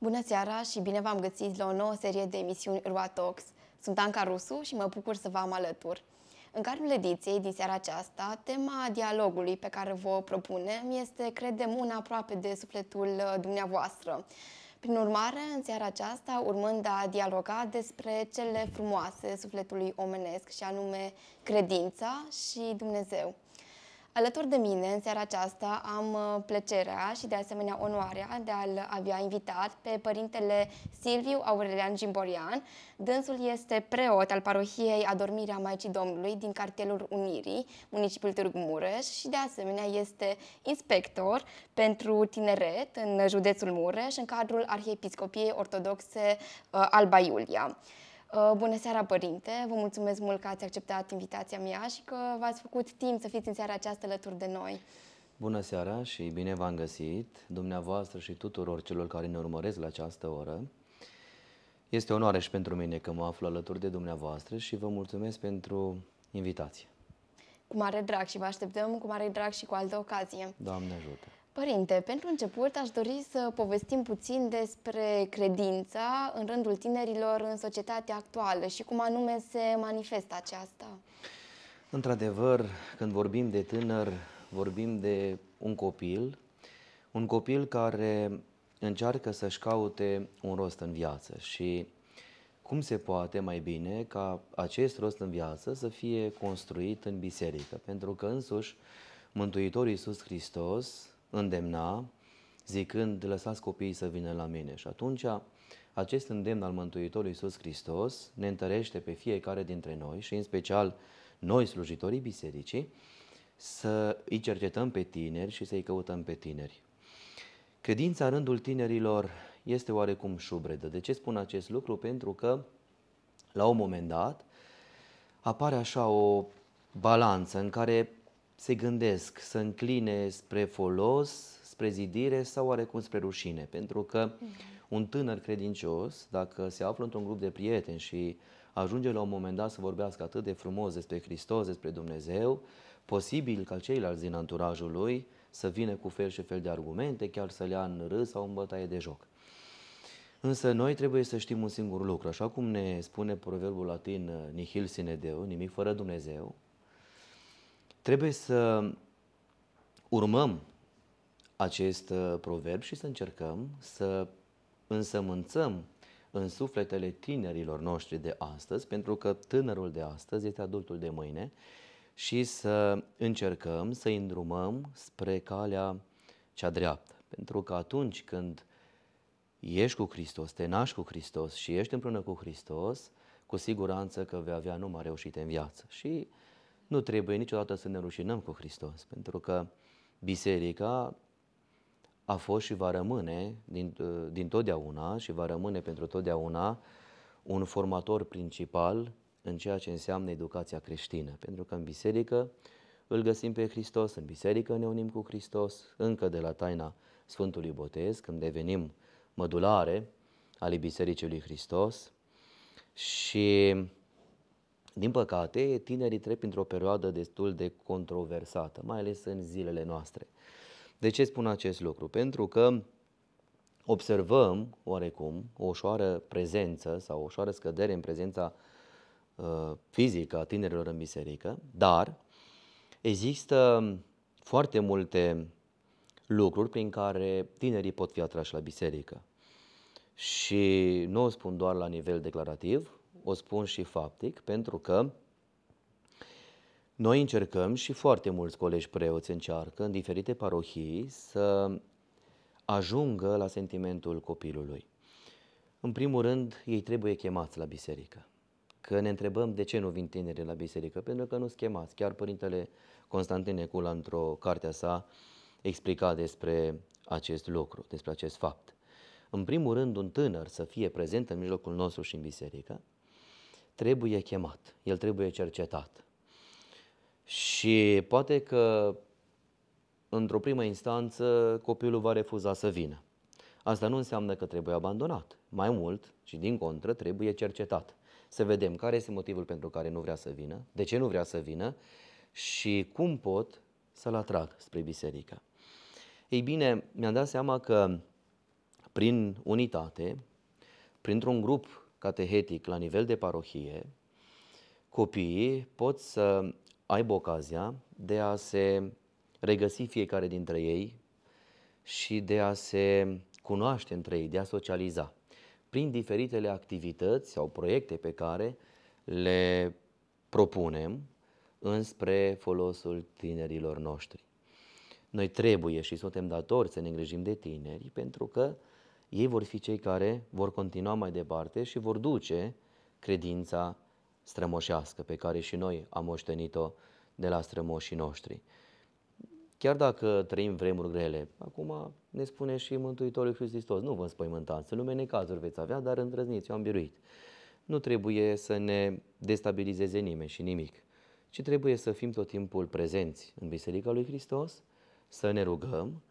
Bună seara și bine v-am găsit la o nouă serie de emisiuni Ruatox. Sunt Anca Rusu și mă bucur să vă am alături. În cadrul ediției din seara aceasta, tema dialogului pe care vă propunem este, credem, una aproape de sufletul uh, dumneavoastră. Prin urmare, în seara aceasta, urmând a dialoga despre cele frumoase sufletului omenesc, și anume credința și Dumnezeu. Alături de mine, în seara aceasta, am uh, plăcerea și de asemenea onoarea de a-l avea invitat pe părintele Silviu Aurelian Gimborian. Dânsul este preot al parohiei Adormirea Maicii Domnului din cartelul Unirii, municipiul Târgu Mureș și de asemenea este inspector pentru tineret în județul Mureș în cadrul Arhiepiscopiei Ortodoxe uh, Alba Iulia. Uh, bună seara, părinte! Vă mulțumesc mult că ați acceptat invitația mea și că v-ați făcut timp să fiți în seara aceasta alături de noi. Bună seara și bine v-am găsit, dumneavoastră și tuturor celor care ne urmăresc la această oră. Este onoare și pentru mine că mă aflu alături de dumneavoastră și vă mulțumesc pentru invitație. Cu mare drag și vă așteptăm cu mare drag și cu altă ocazie. Doamne ajută! Părinte, pentru început aș dori să povestim puțin despre credința în rândul tinerilor în societatea actuală și cum anume se manifestă aceasta. Într-adevăr, când vorbim de tânăr, vorbim de un copil, un copil care încearcă să-și caute un rost în viață și cum se poate mai bine ca acest rost în viață să fie construit în biserică, pentru că însuși Mântuitorul Iisus Hristos îndemna, zicând, lăsați copiii să vină la mine. Și atunci, acest îndemn al Mântuitorului Iisus Hristos ne întărește pe fiecare dintre noi și în special noi, slujitorii bisericii, să îi cercetăm pe tineri și să îi căutăm pe tineri. Credința rândul tinerilor este oarecum șubredă. De ce spun acest lucru? Pentru că, la un moment dat, apare așa o balanță în care se gândesc să încline spre folos, spre zidire sau oarecum spre rușine. Pentru că mhm. un tânăr credincios, dacă se află într-un grup de prieteni și ajunge la un moment dat să vorbească atât de frumos despre Hristos, despre Dumnezeu, posibil ca ceilalți din anturajul lui să vină cu fel și fel de argumente, chiar să le ia în râs sau în bătaie de joc. Însă noi trebuie să știm un singur lucru, așa cum ne spune proverbul latin nihil sine Deo, nimic fără Dumnezeu, Trebuie să urmăm acest uh, proverb și să încercăm să însămânțăm în sufletele tinerilor noștri de astăzi, pentru că tânărul de astăzi este adultul de mâine, și să încercăm să îndrumăm spre calea cea dreaptă. Pentru că atunci când ești cu Hristos, te naști cu Hristos și ești împreună cu Hristos, cu siguranță că vei avea numai reușite în viață. Și nu trebuie niciodată să ne rușinăm cu Hristos, pentru că biserica a fost și va rămâne din, din totdeauna și va rămâne pentru totdeauna un formator principal în ceea ce înseamnă educația creștină. Pentru că în biserică îl găsim pe Hristos, în biserică ne unim cu Hristos, încă de la taina Sfântului Botez, când devenim mădulare ale Bisericii lui Hristos și din păcate, tinerii trec printr-o perioadă destul de controversată, mai ales în zilele noastre. De ce spun acest lucru? Pentru că observăm, oarecum, o ușoară prezență sau o ușoară scădere în prezența uh, fizică a tinerilor în biserică, dar există foarte multe lucruri prin care tinerii pot fi atrași la biserică. Și nu o spun doar la nivel declarativ, o spun și faptic, pentru că noi încercăm și foarte mulți colegi preoți încearcă în diferite parohii să ajungă la sentimentul copilului. În primul rând, ei trebuie chemați la biserică. Că ne întrebăm de ce nu vin tineri la biserică, pentru că nu s chemați. Chiar Părintele Constantin Ecula, într-o carte a sa, explica despre acest lucru, despre acest fapt. În primul rând, un tânăr să fie prezent în mijlocul nostru și în biserică, trebuie chemat, el trebuie cercetat. Și poate că într-o primă instanță copilul va refuza să vină. Asta nu înseamnă că trebuie abandonat. Mai mult și din contră trebuie cercetat. Să vedem care este motivul pentru care nu vrea să vină, de ce nu vrea să vină și cum pot să-l atrag spre biserică. Ei bine, mi-am dat seama că prin unitate, printr-un grup catehetic la nivel de parohie, copiii pot să aibă ocazia de a se regăsi fiecare dintre ei și de a se cunoaște între ei, de a socializa prin diferitele activități sau proiecte pe care le propunem înspre folosul tinerilor noștri. Noi trebuie și suntem datori să ne îngrijim de tineri pentru că ei vor fi cei care vor continua mai departe și vor duce credința strămoșească pe care și noi am moștenit-o de la strămoșii noștri. Chiar dacă trăim vremuri grele, acum ne spune și Mântuitorul Hristos, nu vă înspăimântați, în lume necazuri veți avea, dar îndrăzniți, eu am biruit. Nu trebuie să ne destabilizeze nimeni și nimic, ci trebuie să fim tot timpul prezenți în Biserica lui Hristos, să ne rugăm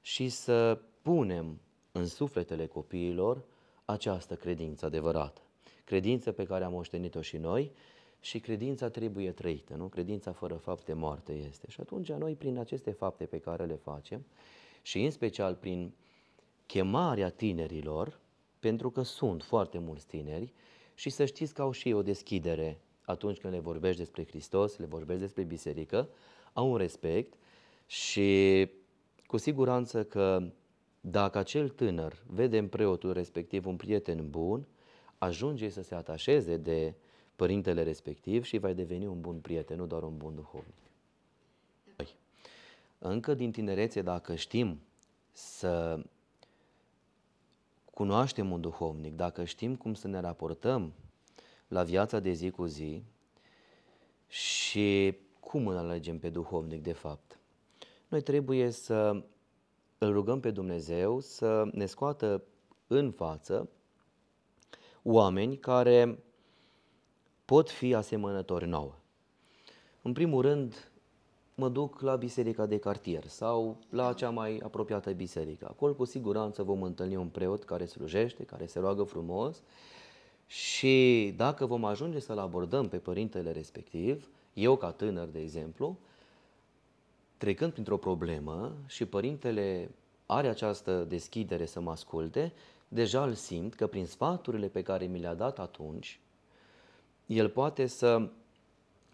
și să punem în sufletele copiilor această credință adevărată. Credință pe care am moștenit-o și noi și credința trebuie trăită, nu? Credința fără fapte moarte este. Și atunci noi prin aceste fapte pe care le facem și în special prin chemarea tinerilor, pentru că sunt foarte mulți tineri și să știți că au și o deschidere atunci când le vorbești despre Hristos, le vorbești despre biserică, au un respect și cu siguranță că dacă acel tânăr vede în preotul respectiv un prieten bun, ajunge să se atașeze de părintele respectiv și va deveni un bun prieten, nu doar un bun duhovnic. Încă din tinerețe, dacă știm să cunoaștem un duhovnic, dacă știm cum să ne raportăm la viața de zi cu zi și cum îl alegem pe duhovnic, de fapt, noi trebuie să îl rugăm pe Dumnezeu să ne scoată în față oameni care pot fi asemănători nouă. În primul rând, mă duc la biserica de cartier sau la cea mai apropiată biserică. Acolo cu siguranță vom întâlni un preot care slujește, care se roagă frumos și dacă vom ajunge să-l abordăm pe părintele respectiv, eu ca tânăr, de exemplu, trecând printr-o problemă și părintele are această deschidere să mă asculte, deja îl simt că prin sfaturile pe care mi le-a dat atunci, el poate să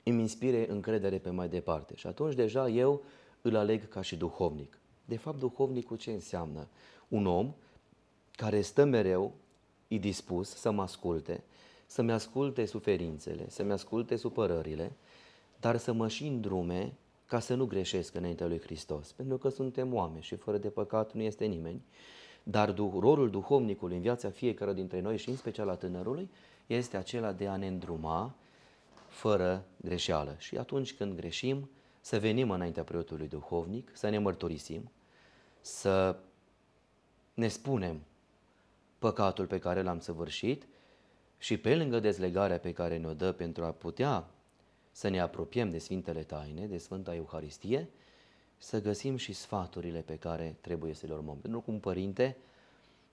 îmi inspire încredere pe mai departe. Și atunci deja eu îl aleg ca și duhovnic. De fapt, duhovnicul ce înseamnă? Un om care stă mereu, e dispus să mă asculte, să-mi asculte suferințele, să-mi asculte supărările, dar să mă și îndrume ca să nu greșesc înaintea lui Hristos, pentru că suntem oameni și fără de păcat nu este nimeni, dar rolul duhovnicului în viața fiecare dintre noi și în special a tânărului este acela de a ne îndruma fără greșeală. Și atunci când greșim, să venim înaintea preotului duhovnic, să ne mărturisim, să ne spunem păcatul pe care l-am săvârșit și pe lângă dezlegarea pe care ne-o dă pentru a putea să ne apropiem de Sfintele Taine, de Sfânta Euharistie, să găsim și sfaturile pe care trebuie să le urmăm. Pentru că un părinte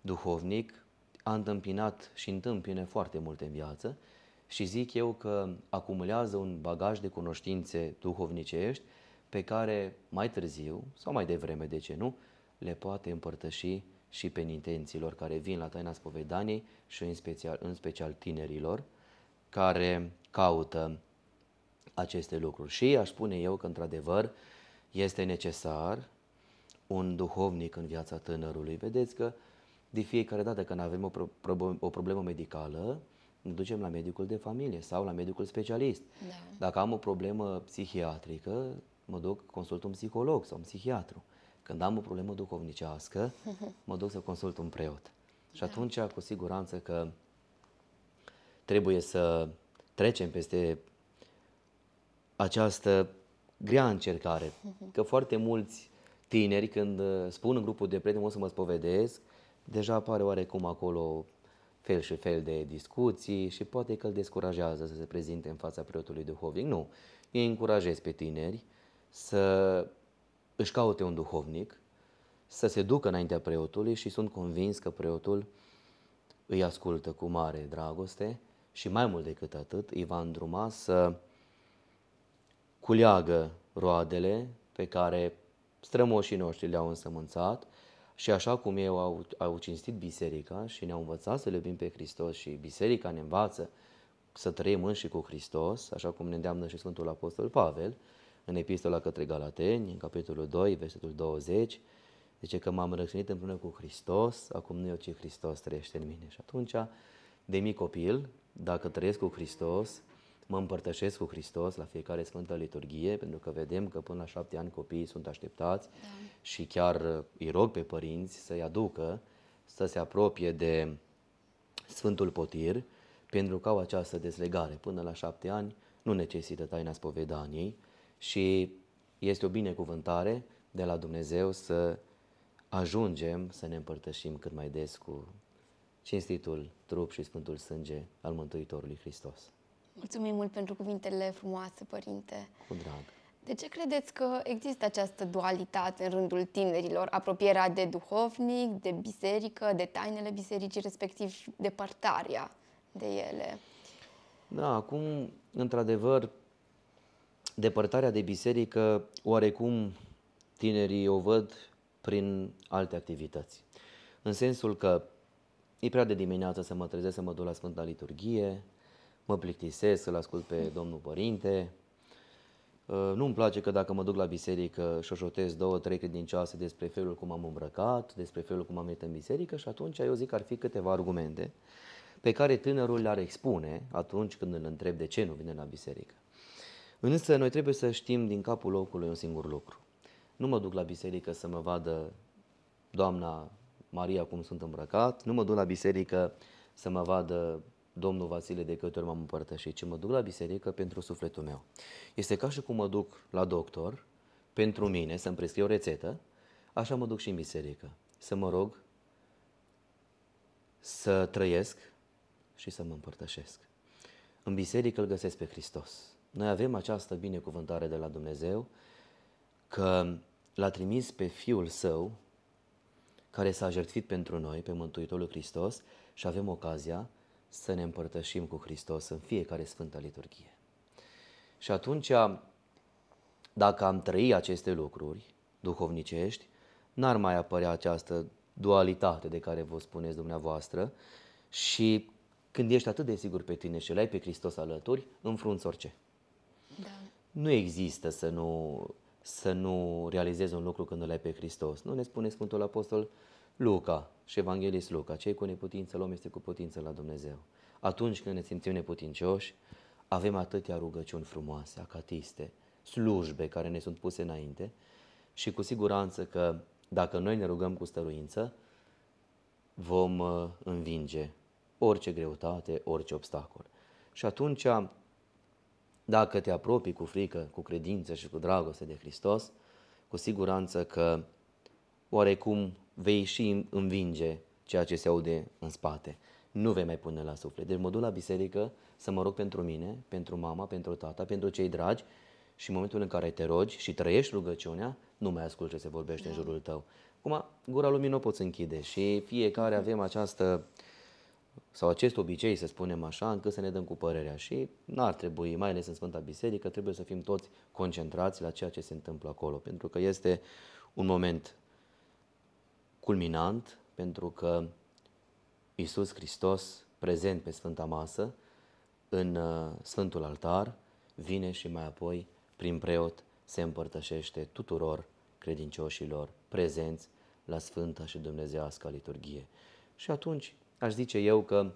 duhovnic a întâmpinat și întâmpine foarte mult în viață și zic eu că acumulează un bagaj de cunoștințe duhovnicești pe care mai târziu sau mai devreme, de ce nu, le poate împărtăși și penitenților care vin la taina spovedaniei și în special, în special tinerilor care caută aceste lucruri. Și aș spune eu că, într-adevăr, este necesar un duhovnic în viața tânărului. Vedeți că de fiecare dată când avem o, pro- o problemă medicală, ne ducem la medicul de familie sau la medicul specialist. Da. Dacă am o problemă psihiatrică, mă duc, consult un psiholog sau un psihiatru. Când am o problemă duhovnicească, mă duc să consult un preot. Și da. atunci, cu siguranță că trebuie să trecem peste această grea încercare. Că foarte mulți tineri, când uh, spun în grupul de prieteni, o să mă spovedesc, deja apare oarecum acolo fel și fel de discuții și poate că îl descurajează să se prezinte în fața preotului duhovnic. Nu, ei încurajez pe tineri să își caute un duhovnic, să se ducă înaintea preotului și sunt convins că preotul îi ascultă cu mare dragoste și mai mult decât atât îi va îndruma să culeagă roadele pe care strămoșii noștri le-au însămânțat și așa cum ei au, au cinstit biserica și ne-au învățat să le iubim pe Hristos și biserica ne învață să trăim și cu Hristos, așa cum ne îndeamnă și Sfântul Apostol Pavel în epistola către Galateni, în capitolul 2, versetul 20, zice că m-am răcnit împreună cu Hristos, acum nu eu, ci Hristos trăiește în mine. Și atunci, de mic copil, dacă trăiesc cu Hristos, mă împărtășesc cu Hristos la fiecare Sfântă Liturghie, pentru că vedem că până la șapte ani copiii sunt așteptați da. și chiar îi rog pe părinți să-i aducă, să se apropie de Sfântul Potir, pentru că au această deslegare. Până la șapte ani nu necesită taina spovedaniei și este o binecuvântare de la Dumnezeu să ajungem să ne împărtășim cât mai des cu cinstitul trup și sfântul sânge al Mântuitorului Hristos. Mulțumim mult pentru cuvintele frumoase, părinte. Cu drag. De ce credeți că există această dualitate în rândul tinerilor, apropierea de duhovnic, de biserică, de tainele bisericii, respectiv departarea de ele? Da, acum, într-adevăr, depărtarea de biserică, oarecum tinerii o văd prin alte activități. În sensul că e prea de dimineață să mă trezesc să mă duc la Sfânta Liturghie, mă plictisesc să-l ascult pe Domnul Părinte. Uh, nu-mi place că dacă mă duc la biserică șoșotez două, trei credincioase despre felul cum am îmbrăcat, despre felul cum am venit în biserică și atunci eu zic că ar fi câteva argumente pe care tânărul le-ar expune atunci când îl întreb de ce nu vine la biserică. Însă noi trebuie să știm din capul locului un singur lucru. Nu mă duc la biserică să mă vadă doamna Maria cum sunt îmbrăcat, nu mă duc la biserică să mă vadă Domnul Vasile de câte ori m-am împărtășit, ci mă duc la biserică pentru sufletul meu. Este ca și cum mă duc la doctor pentru mine să-mi prescrie o rețetă, așa mă duc și în biserică. Să mă rog să trăiesc și să mă împărtășesc. În biserică îl găsesc pe Hristos. Noi avem această binecuvântare de la Dumnezeu că l-a trimis pe Fiul Său, care s-a jertfit pentru noi, pe Mântuitorul Hristos, și avem ocazia să ne împărtășim cu Hristos în fiecare Sfântă Liturghie. Și atunci, dacă am trăi aceste lucruri duhovnicești, n-ar mai apărea această dualitate de care vă spuneți dumneavoastră și când ești atât de sigur pe tine și îl ai pe Hristos alături, înfrunți orice. Da. Nu există să nu, să nu realizezi un lucru când îl ai pe Hristos. Nu ne spune Sfântul Apostol uh, Luca și Evanghelist Luca, cei cu neputință, l-om este cu putință la Dumnezeu. Atunci când ne simțim neputincioși, avem atâtea rugăciuni frumoase, acatiste, slujbe care ne sunt puse înainte și cu siguranță că dacă noi ne rugăm cu stăruință, vom uh, învinge orice greutate, orice obstacol. Și atunci, dacă te apropii cu frică, cu credință și cu dragoste de Hristos, cu siguranță că oarecum vei și învinge ceea ce se aude în spate. Nu vei mai pune la suflet. Deci mă duc la biserică să mă rog pentru mine, pentru mama, pentru tata, pentru cei dragi și în momentul în care te rogi și trăiești rugăciunea, nu mai ascult ce se vorbește da. în jurul tău. Acum, gura lumii nu o poți închide și fiecare avem această sau acest obicei, să spunem așa, încât să ne dăm cu părerea și n-ar trebui, mai ales în Sfânta Biserică, trebuie să fim toți concentrați la ceea ce se întâmplă acolo, pentru că este un moment culminant pentru că Isus Hristos, prezent pe Sfânta Masă, în uh, Sfântul Altar, vine și mai apoi, prin preot, se împărtășește tuturor credincioșilor prezenți la Sfânta și Dumnezească Liturghie. Și atunci aș zice eu că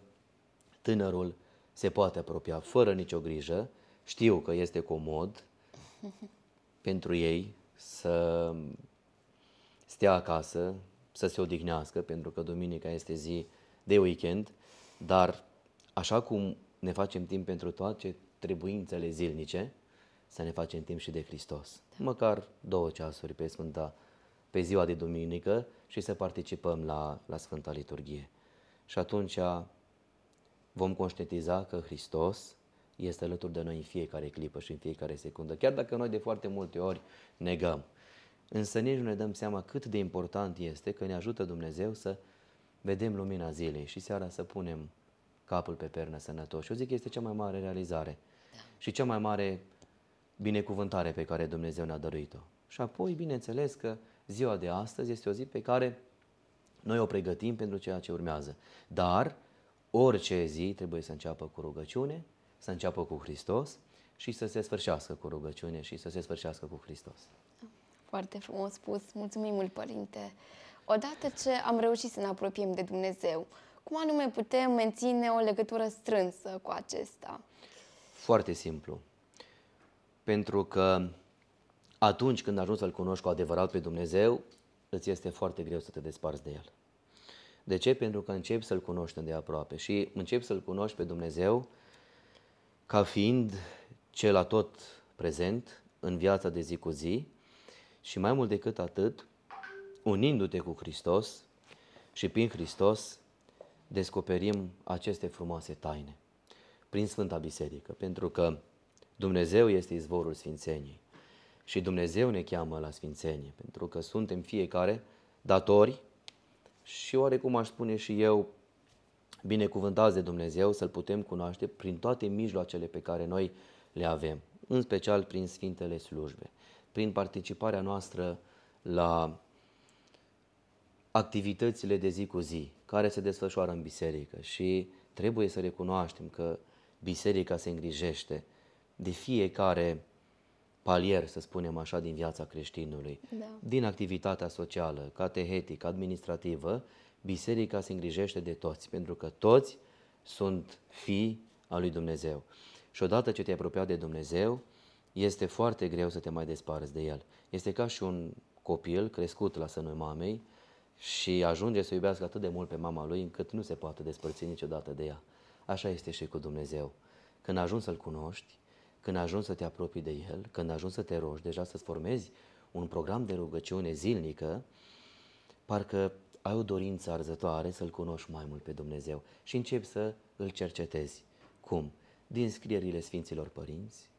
tânărul se poate apropia fără nicio grijă, știu că este comod pentru ei să stea acasă, să se odihnească, pentru că duminica este zi de weekend, dar așa cum ne facem timp pentru toate trebuințele zilnice, să ne facem timp și de Hristos. Da. Măcar două ceasuri pe Sfânta, pe ziua de duminică și să participăm la, la Sfânta Liturghie. Și atunci vom conștientiza că Hristos este alături de noi în fiecare clipă și în fiecare secundă, chiar dacă noi de foarte multe ori negăm. Însă nici nu ne dăm seama cât de important este că ne ajută Dumnezeu să vedem lumina zilei și seara să punem capul pe pernă sănătos. Și eu zic că este cea mai mare realizare da. și cea mai mare binecuvântare pe care Dumnezeu ne-a dăruit-o. Și apoi, bineînțeles că ziua de astăzi este o zi pe care noi o pregătim pentru ceea ce urmează. Dar orice zi trebuie să înceapă cu rugăciune, să înceapă cu Hristos și să se sfârșească cu rugăciune și să se sfârșească cu Hristos. Da. Foarte frumos spus. Mulțumim mult, Părinte. Odată ce am reușit să ne apropiem de Dumnezeu, cum anume putem menține o legătură strânsă cu acesta? Foarte simplu. Pentru că atunci când ajungi să-L cunoști cu adevărat pe Dumnezeu, îți este foarte greu să te desparți de El. De ce? Pentru că începi să-L cunoști de aproape și începi să-L cunoști pe Dumnezeu ca fiind cel tot prezent în viața de zi cu zi, și mai mult decât atât, unindu-te cu Hristos și prin Hristos descoperim aceste frumoase taine prin Sfânta Biserică, pentru că Dumnezeu este izvorul Sfințeniei și Dumnezeu ne cheamă la Sfințenie, pentru că suntem fiecare datori și oarecum aș spune și eu, binecuvântați de Dumnezeu să-L putem cunoaște prin toate mijloacele pe care noi le avem, în special prin Sfintele Slujbe prin participarea noastră la activitățile de zi cu zi care se desfășoară în biserică și trebuie să recunoaștem că biserica se îngrijește de fiecare palier, să spunem așa, din viața creștinului, da. din activitatea socială, catehetică, administrativă, biserica se îngrijește de toți, pentru că toți sunt fii al lui Dumnezeu. Și odată ce te-ai apropiat de Dumnezeu, este foarte greu să te mai desparți de el. Este ca și un copil crescut la sânul mamei și ajunge să iubească atât de mult pe mama lui încât nu se poate despărți niciodată de ea. Așa este și cu Dumnezeu. Când ajungi să-L cunoști, când ajungi să te apropii de El, când ajungi să te rogi, deja să-ți formezi un program de rugăciune zilnică, parcă ai o dorință arzătoare să-L cunoști mai mult pe Dumnezeu și începi să îl cercetezi. Cum? Din scrierile Sfinților Părinți,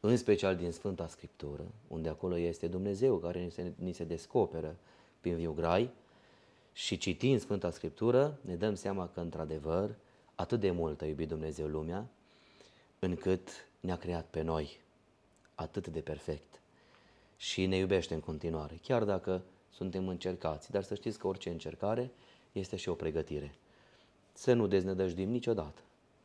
în special din Sfânta Scriptură, unde acolo este Dumnezeu care ni se, ni se descoperă prin viugrai și citind Sfânta Scriptură ne dăm seama că într-adevăr atât de mult a iubit Dumnezeu lumea încât ne-a creat pe noi atât de perfect și ne iubește în continuare, chiar dacă suntem încercați. Dar să știți că orice încercare este și o pregătire. Să nu deznădăjdim niciodată.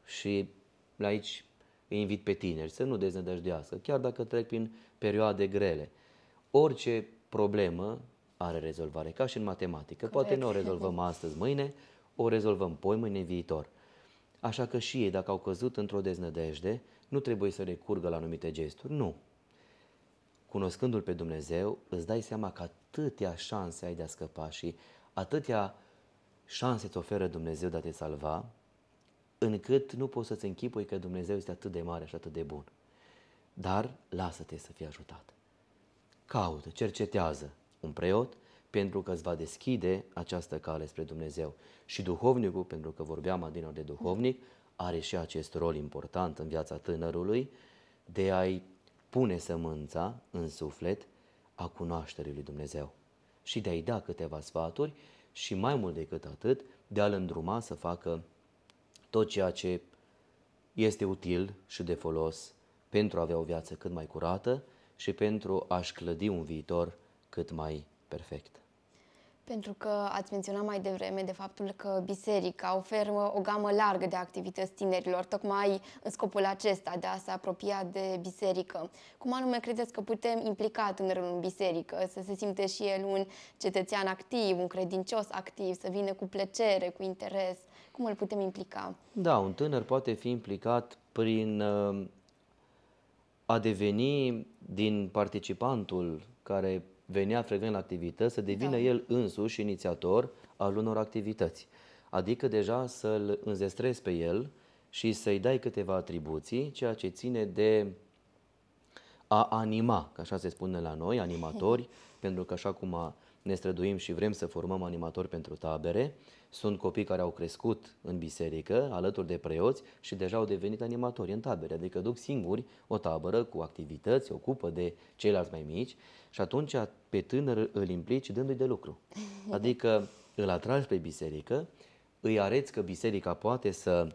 Și la aici îi invit pe tineri să nu deznădăjdească, chiar dacă trec prin perioade grele. Orice problemă are rezolvare, ca și în matematică. Corect. Poate nu o rezolvăm astăzi, mâine, o rezolvăm poi, mâine, viitor. Așa că și ei, dacă au căzut într-o deznădejde, nu trebuie să recurgă la anumite gesturi, nu. Cunoscându-L pe Dumnezeu, îți dai seama că atâtea șanse ai de a scăpa și atâtea șanse îți oferă Dumnezeu de a te salva, încât nu poți să-ți închipui că Dumnezeu este atât de mare și atât de bun. Dar lasă-te să fii ajutat. Caută, cercetează un preot pentru că îți va deschide această cale spre Dumnezeu. Și duhovnicul, pentru că vorbeam adina de duhovnic, are și acest rol important în viața tânărului de a-i pune sămânța în suflet a cunoașterii lui Dumnezeu și de a-i da câteva sfaturi și mai mult decât atât, de a-l îndruma să facă tot ceea ce este util și de folos pentru a avea o viață cât mai curată și pentru a-și clădi un viitor cât mai perfect. Pentru că ați menționat mai devreme de faptul că biserica oferă o gamă largă de activități tinerilor, tocmai în scopul acesta de a se apropia de biserică. Cum anume credeți că putem implica tânărul în biserică, să se simte și el un cetățean activ, un credincios activ, să vină cu plăcere, cu interes? Cum îl putem implica? Da, un tânăr poate fi implicat prin uh, a deveni din participantul care venea frecvent la activități, să devină da. el însuși inițiator al unor activități. Adică deja să-l înzestrezi pe el și să-i dai câteva atribuții, ceea ce ține de a anima, că așa se spune la noi, animatori, pentru că așa cum ne străduim și vrem să formăm animatori pentru tabere, sunt copii care au crescut în biserică, alături de preoți și deja au devenit animatori în tabere, adică duc singuri o tabără cu activități, ocupă de ceilalți mai mici și atunci pe tânăr îl implici dându-i de lucru. Adică îl atragi pe biserică, îi areți că biserica poate să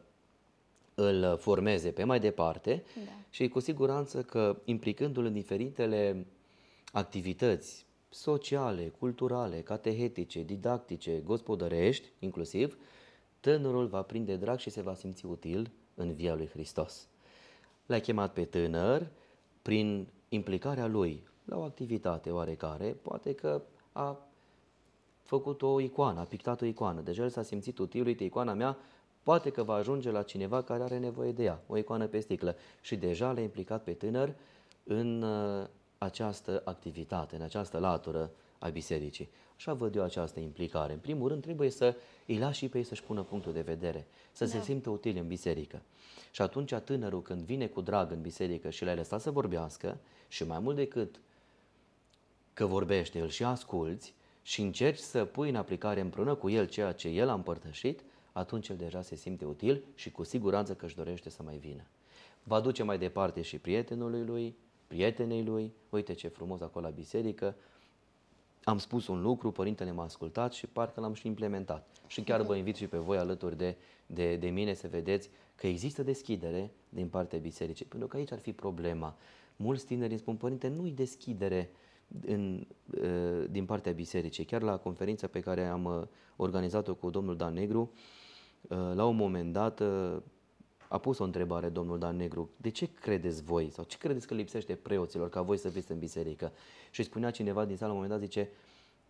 îl formeze pe mai departe da. și cu siguranță că implicându-l în diferitele activități sociale, culturale, catehetice, didactice, gospodărești, inclusiv, tânărul va prinde drag și se va simți util în via lui Hristos. L-a chemat pe tânăr prin implicarea lui la o activitate oarecare, poate că a făcut o icoană, a pictat o icoană, deja deci el s-a simțit util, uite, icoana mea poate că va ajunge la cineva care are nevoie de ea, o icoană pe sticlă. Și deja l-a implicat pe tânăr în uh, această activitate, în această latură a bisericii. Așa văd eu această implicare. În primul rând, trebuie să îi lași și pe ei să-și pună punctul de vedere, să da. se simtă util în biserică. Și atunci tânărul, când vine cu drag în biserică și l-ai lăsat să vorbească, și mai mult decât că vorbește, îl și asculți și încerci să pui în aplicare împreună cu el ceea ce el a împărtășit, atunci el deja se simte util și cu siguranță că își dorește să mai vină. Va duce mai departe și prietenului lui, prietenei lui, uite ce frumos acolo la biserică, am spus un lucru, părintele m-a ascultat și parcă l-am și implementat. Și chiar vă invit și pe voi alături de, de, de mine să vedeți că există deschidere din partea bisericii, pentru că aici ar fi problema. Mulți tineri îmi spun, părinte, nu-i deschidere în, ă, din partea bisericii. Chiar la conferința pe care am ă, organizat-o cu domnul Dan Negru, ă, la un moment dat a pus o întrebare domnul Dan Negru, de ce credeți voi sau ce credeți că lipsește preoților ca voi să fiți în biserică? Și spunea cineva din sală la un moment dat, zice,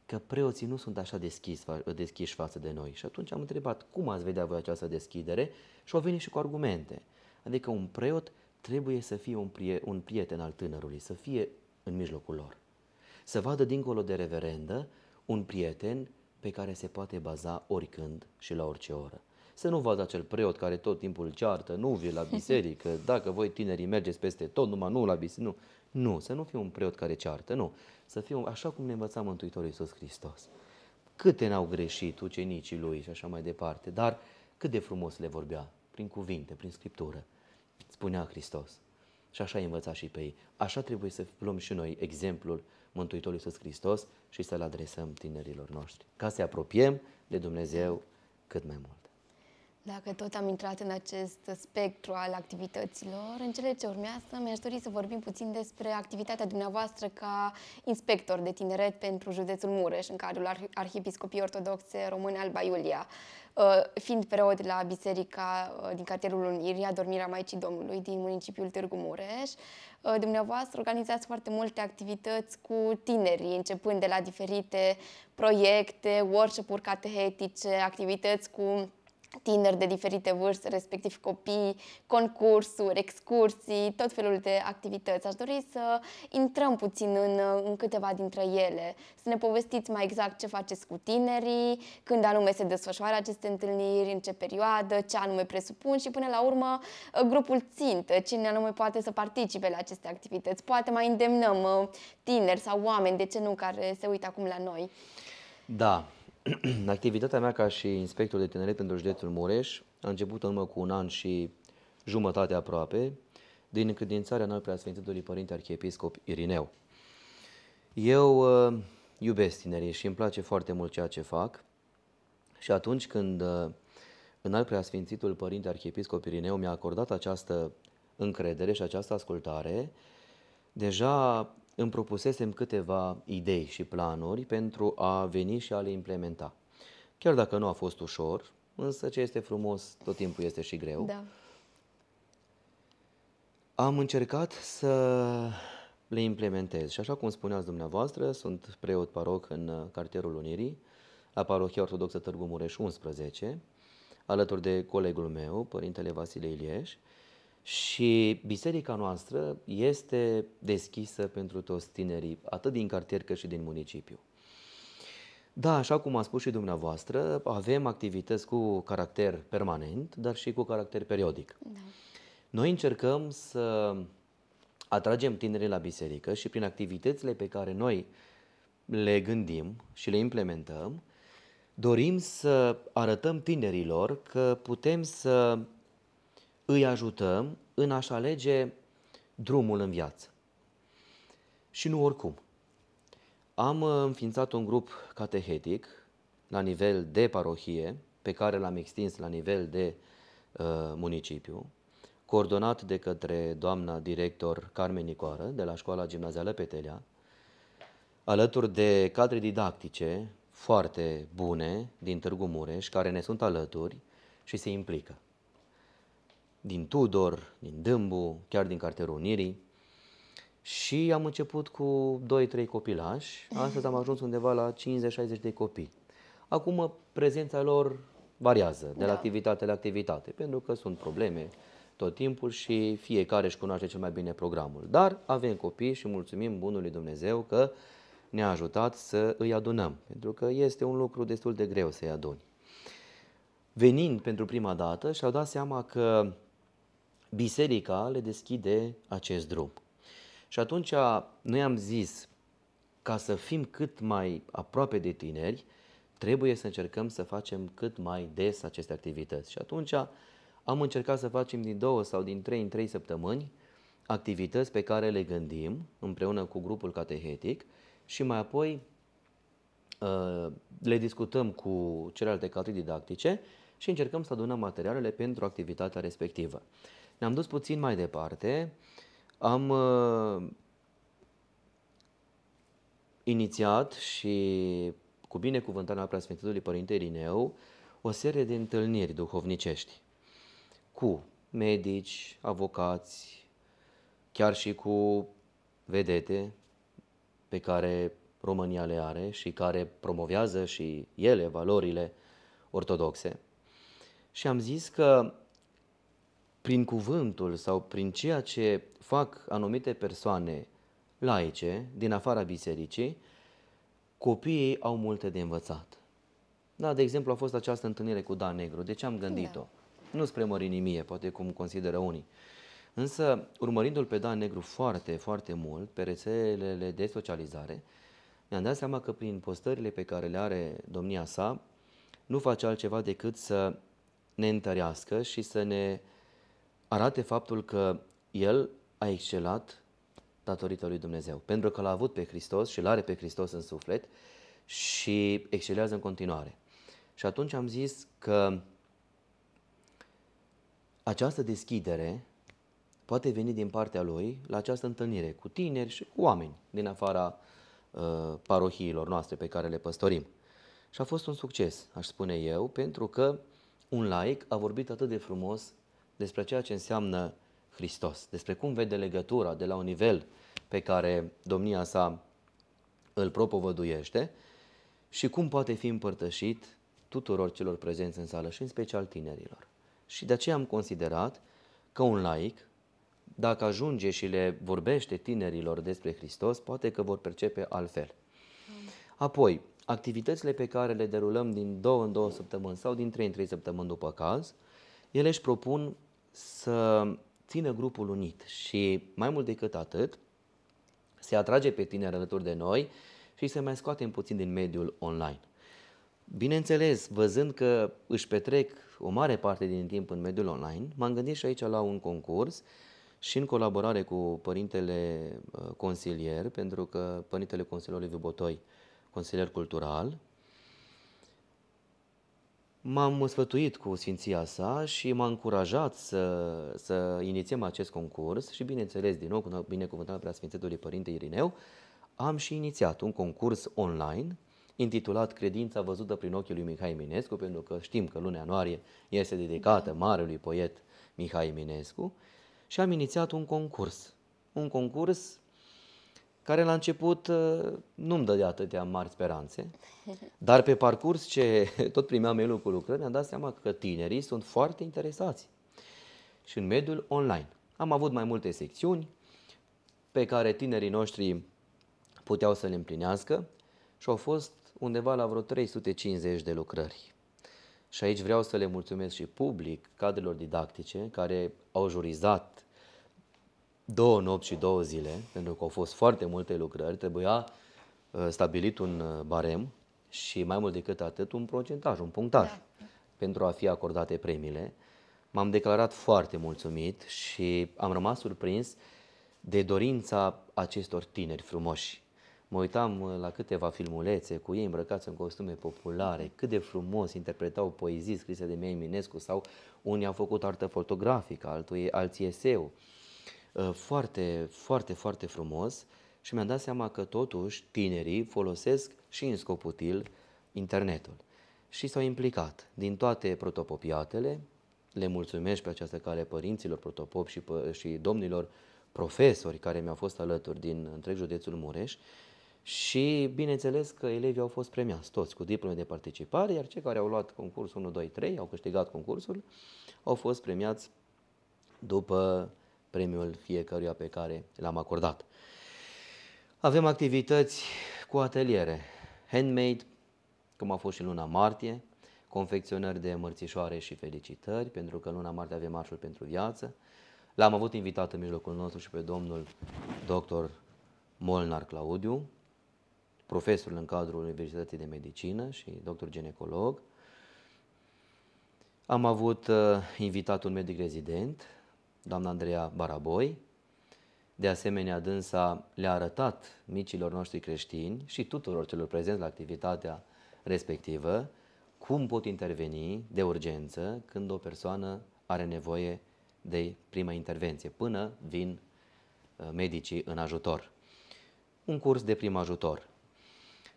că preoții nu sunt așa deschis, deschiși față de noi. Și atunci am întrebat cum ați vedea voi această deschidere și au venit și cu argumente. Adică un preot trebuie să fie un, prie, un prieten al tânărului, să fie în mijlocul lor. Să vadă dincolo de reverendă un prieten pe care se poate baza oricând și la orice oră să nu vadă acel preot care tot timpul ceartă, nu vii la biserică, dacă voi tinerii mergeți peste tot, numai nu la biserică, nu. Nu, să nu fie un preot care ceartă, nu. Să fie un, așa cum ne învăța Mântuitorul Iisus Hristos. Câte n-au greșit ucenicii lui și așa mai departe, dar cât de frumos le vorbea, prin cuvinte, prin scriptură, spunea Hristos. Și așa învăța și pe ei. Așa trebuie să luăm și noi exemplul Mântuitorului Iisus Hristos și să-L adresăm tinerilor noștri, ca să apropiem de Dumnezeu cât mai mult. Dacă tot am intrat în acest spectru al activităților, în cele ce urmează mi-aș dori să vorbim puțin despre activitatea dumneavoastră ca inspector de tineret pentru județul Mureș în cadrul Arh- Arhiepiscopiei Ortodoxe Române Alba Iulia, uh, fiind preot la biserica uh, din cartierul Unirii, Dormirea Maicii Domnului din municipiul Târgu Mureș. Uh, dumneavoastră organizați foarte multe activități cu tinerii, începând de la diferite proiecte, workshop-uri catehetice, activități cu tineri de diferite vârste, respectiv copii, concursuri, excursii, tot felul de activități. Aș dori să intrăm puțin în, în câteva dintre ele, să ne povestiți mai exact ce faceți cu tinerii, când anume se desfășoară aceste întâlniri, în ce perioadă, ce anume presupun și până la urmă grupul țintă, cine anume poate să participe la aceste activități. Poate mai îndemnăm uh, tineri sau oameni, de ce nu, care se uită acum la noi. Da, Activitatea mea ca și inspector de tineret pentru județul Mureș a început în urmă cu un an și jumătate aproape, din încredințarea în al preasfințitului Părinte Arhiepiscop Irineu. Eu uh, iubesc tinerii și îmi place foarte mult ceea ce fac și atunci când uh, în al preasfințitul Părinte Arhiepiscop Irineu mi-a acordat această încredere și această ascultare, deja îmi propusesem câteva idei și planuri pentru a veni și a le implementa. Chiar dacă nu a fost ușor, însă ce este frumos tot timpul este și greu. Da. Am încercat să le implementez și așa cum spuneați dumneavoastră, sunt preot paroc în cartierul Unirii, la parohia ortodoxă Târgu Mureș 11, alături de colegul meu, părintele Vasile Ilieș, și biserica noastră este deschisă pentru toți tinerii, atât din cartier cât și din municipiu. Da, așa cum a spus și dumneavoastră, avem activități cu caracter permanent, dar și cu caracter periodic. Da. Noi încercăm să atragem tinerii la biserică și prin activitățile pe care noi le gândim și le implementăm, dorim să arătăm tinerilor că putem să îi ajutăm în a-și alege drumul în viață. Și nu oricum. Am uh, înființat un grup catehetic la nivel de parohie, pe care l-am extins la nivel de uh, municipiu, coordonat de către doamna director Carmen Nicoară de la Școala Gimnazială Petelea, alături de cadre didactice foarte bune din Târgu Mureș, care ne sunt alături și se implică din Tudor, din Dâmbu, chiar din cartierul Unirii. Și am început cu 2-3 copilași. Astăzi am ajuns undeva la 50-60 de copii. Acum prezența lor variază de la da. activitate la activitate, pentru că sunt probleme tot timpul și fiecare își cunoaște cel mai bine programul. Dar avem copii și mulțumim bunului Dumnezeu că ne-a ajutat să îi adunăm, pentru că este un lucru destul de greu să-i aduni. Venind pentru prima dată și-au dat seama că biserica le deschide acest drum. Și atunci noi am zis, ca să fim cât mai aproape de tineri, trebuie să încercăm să facem cât mai des aceste activități. Și atunci am încercat să facem din două sau din trei în trei săptămâni activități pe care le gândim împreună cu grupul catehetic și mai apoi uh, le discutăm cu celelalte cadre didactice și încercăm să adunăm materialele pentru activitatea respectivă. Ne-am dus puțin mai departe, am uh, inițiat și cu binecuvântarea preasfințitului Părinte Irineu o serie de întâlniri duhovnicești cu medici, avocați, chiar și cu vedete pe care România le are și care promovează și ele valorile ortodoxe. Și am zis că prin cuvântul sau prin ceea ce fac anumite persoane laice din afara bisericii, copiii au multe de învățat. Da, de exemplu, a fost această întâlnire cu Dan Negru. De ce am gândit-o? Da. Nu spre mărinimie, poate cum consideră unii. Însă, urmărindu-l pe Dan Negru foarte, foarte mult pe rețelele de socializare, mi-am dat seama că prin postările pe care le are domnia sa, nu face altceva decât să ne întărească și să ne arate faptul că el a excelat datorită lui Dumnezeu, pentru că l-a avut pe Hristos și l-are pe Hristos în suflet și excelează în continuare. Și atunci am zis că această deschidere poate veni din partea lui la această întâlnire cu tineri și cu oameni din afara uh, parohiilor noastre pe care le păstorim. Și a fost un succes, aș spune eu, pentru că un laic a vorbit atât de frumos despre ceea ce înseamnă Hristos, despre cum vede legătura de la un nivel pe care domnia sa îl propovăduiește și cum poate fi împărtășit tuturor celor prezenți în sală și în special tinerilor. Și de aceea am considerat că un laic, dacă ajunge și le vorbește tinerilor despre Hristos, poate că vor percepe altfel. Apoi, activitățile pe care le derulăm din două în două săptămâni sau din trei în trei săptămâni după caz, ele își propun să țină grupul unit și mai mult decât atât, se atrage pe tineri alături de noi și să mai scoatem puțin din mediul online. Bineînțeles, văzând că își petrec o mare parte din timp în mediul online, m-am gândit și aici la un concurs și în colaborare cu părintele uh, consilier, pentru că părintele Consilierului Vibotoi, Botoi, consilier cultural, M-am sfătuit cu Sfinția sa și m-a încurajat să, să inițiem acest concurs și, bineînțeles, din nou, binecuvântat prea Preasfințitului Părinte Irineu, am și inițiat un concurs online intitulat Credința văzută prin ochii lui Mihai Minescu, pentru că știm că luna ianuarie este dedicată marelui poet Mihai Minescu, și am inițiat un concurs. Un concurs care la început uh, nu-mi dădea atâtea mari speranțe, dar pe parcurs ce tot primeam eu cu lucrări, mi-am dat seama că tinerii sunt foarte interesați și în mediul online. Am avut mai multe secțiuni pe care tinerii noștri puteau să le împlinească și au fost undeva la vreo 350 de lucrări. Și aici vreau să le mulțumesc și public cadrelor didactice care au jurizat două nopți și două zile, pentru că au fost foarte multe lucrări, trebuia uh, stabilit un uh, barem și mai mult decât atât un procentaj, un punctaj da. pentru a fi acordate premiile. M-am declarat foarte mulțumit și am rămas surprins de dorința acestor tineri frumoși. Mă uitam uh, la câteva filmulețe cu ei îmbrăcați în costume populare, mhm. cât de frumos interpretau poezii scrise de Mie Eminescu sau unii au făcut artă fotografică, alții, alții eseu. Uh, Uh, foarte, foarte, foarte frumos și mi-am dat seama că totuși tinerii folosesc și în scop util internetul. Și s-au implicat din toate protopopiatele, le mulțumesc pe această cale părinților protopop și, pă- și domnilor profesori care mi-au fost alături din întreg județul Mureș și bineînțeles că elevii au fost premiați toți cu diplome de participare, iar cei care au luat concursul 1, 2, 3, au câștigat concursul, au fost premiați după premiul fiecăruia pe care l-am acordat. Avem activități cu ateliere, handmade, cum a fost și luna martie, confecționări de mărțișoare și felicitări, pentru că luna martie avem Marșul pentru Viață. L-am avut invitat în mijlocul nostru și pe domnul dr. Molnar Claudiu, profesor în cadrul Universității de Medicină și doctor ginecolog. Am avut uh, invitat un medic rezident, doamna Andreea Baraboi. De asemenea, dânsa le-a arătat micilor noștri creștini și tuturor celor prezenți la activitatea respectivă cum pot interveni de urgență când o persoană are nevoie de prima intervenție, până vin uh, medicii în ajutor. Un curs de prim ajutor.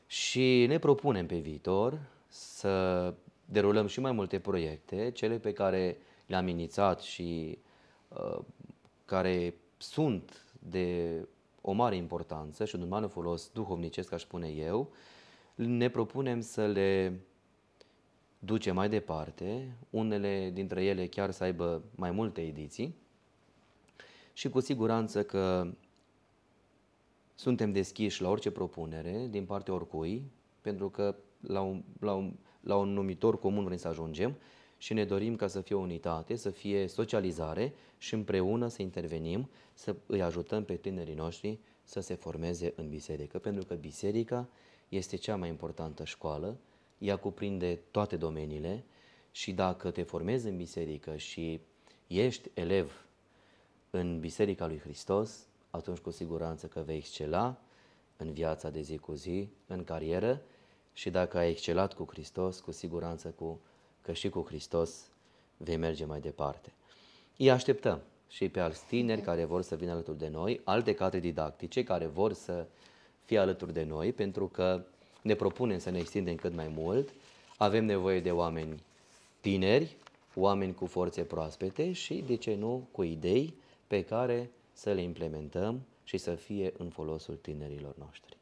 Și ne propunem pe viitor să derulăm și mai multe proiecte, cele pe care le-am inițiat și care sunt de o mare importanță și un mare folos duhovnicesc, aș spune eu, ne propunem să le duce mai departe, unele dintre ele chiar să aibă mai multe ediții și cu siguranță că suntem deschiși la orice propunere din partea oricui, pentru că la un, la un, la un numitor comun vrem să ajungem, și ne dorim ca să fie unitate, să fie socializare și împreună să intervenim, să îi ajutăm pe tinerii noștri să se formeze în biserică, pentru că biserica este cea mai importantă școală, ea cuprinde toate domeniile și dacă te formezi în biserică și ești elev în Biserica lui Hristos, atunci cu siguranță că vei excela în viața de zi cu zi, în carieră și dacă ai excelat cu Hristos, cu siguranță cu că și cu Hristos vei merge mai departe. Îi așteptăm și pe alți tineri care vor să vină alături de noi, alte cadre didactice care vor să fie alături de noi, pentru că ne propunem să ne extindem cât mai mult. Avem nevoie de oameni tineri, oameni cu forțe proaspete și, de ce nu, cu idei pe care să le implementăm și să fie în folosul tinerilor noștri.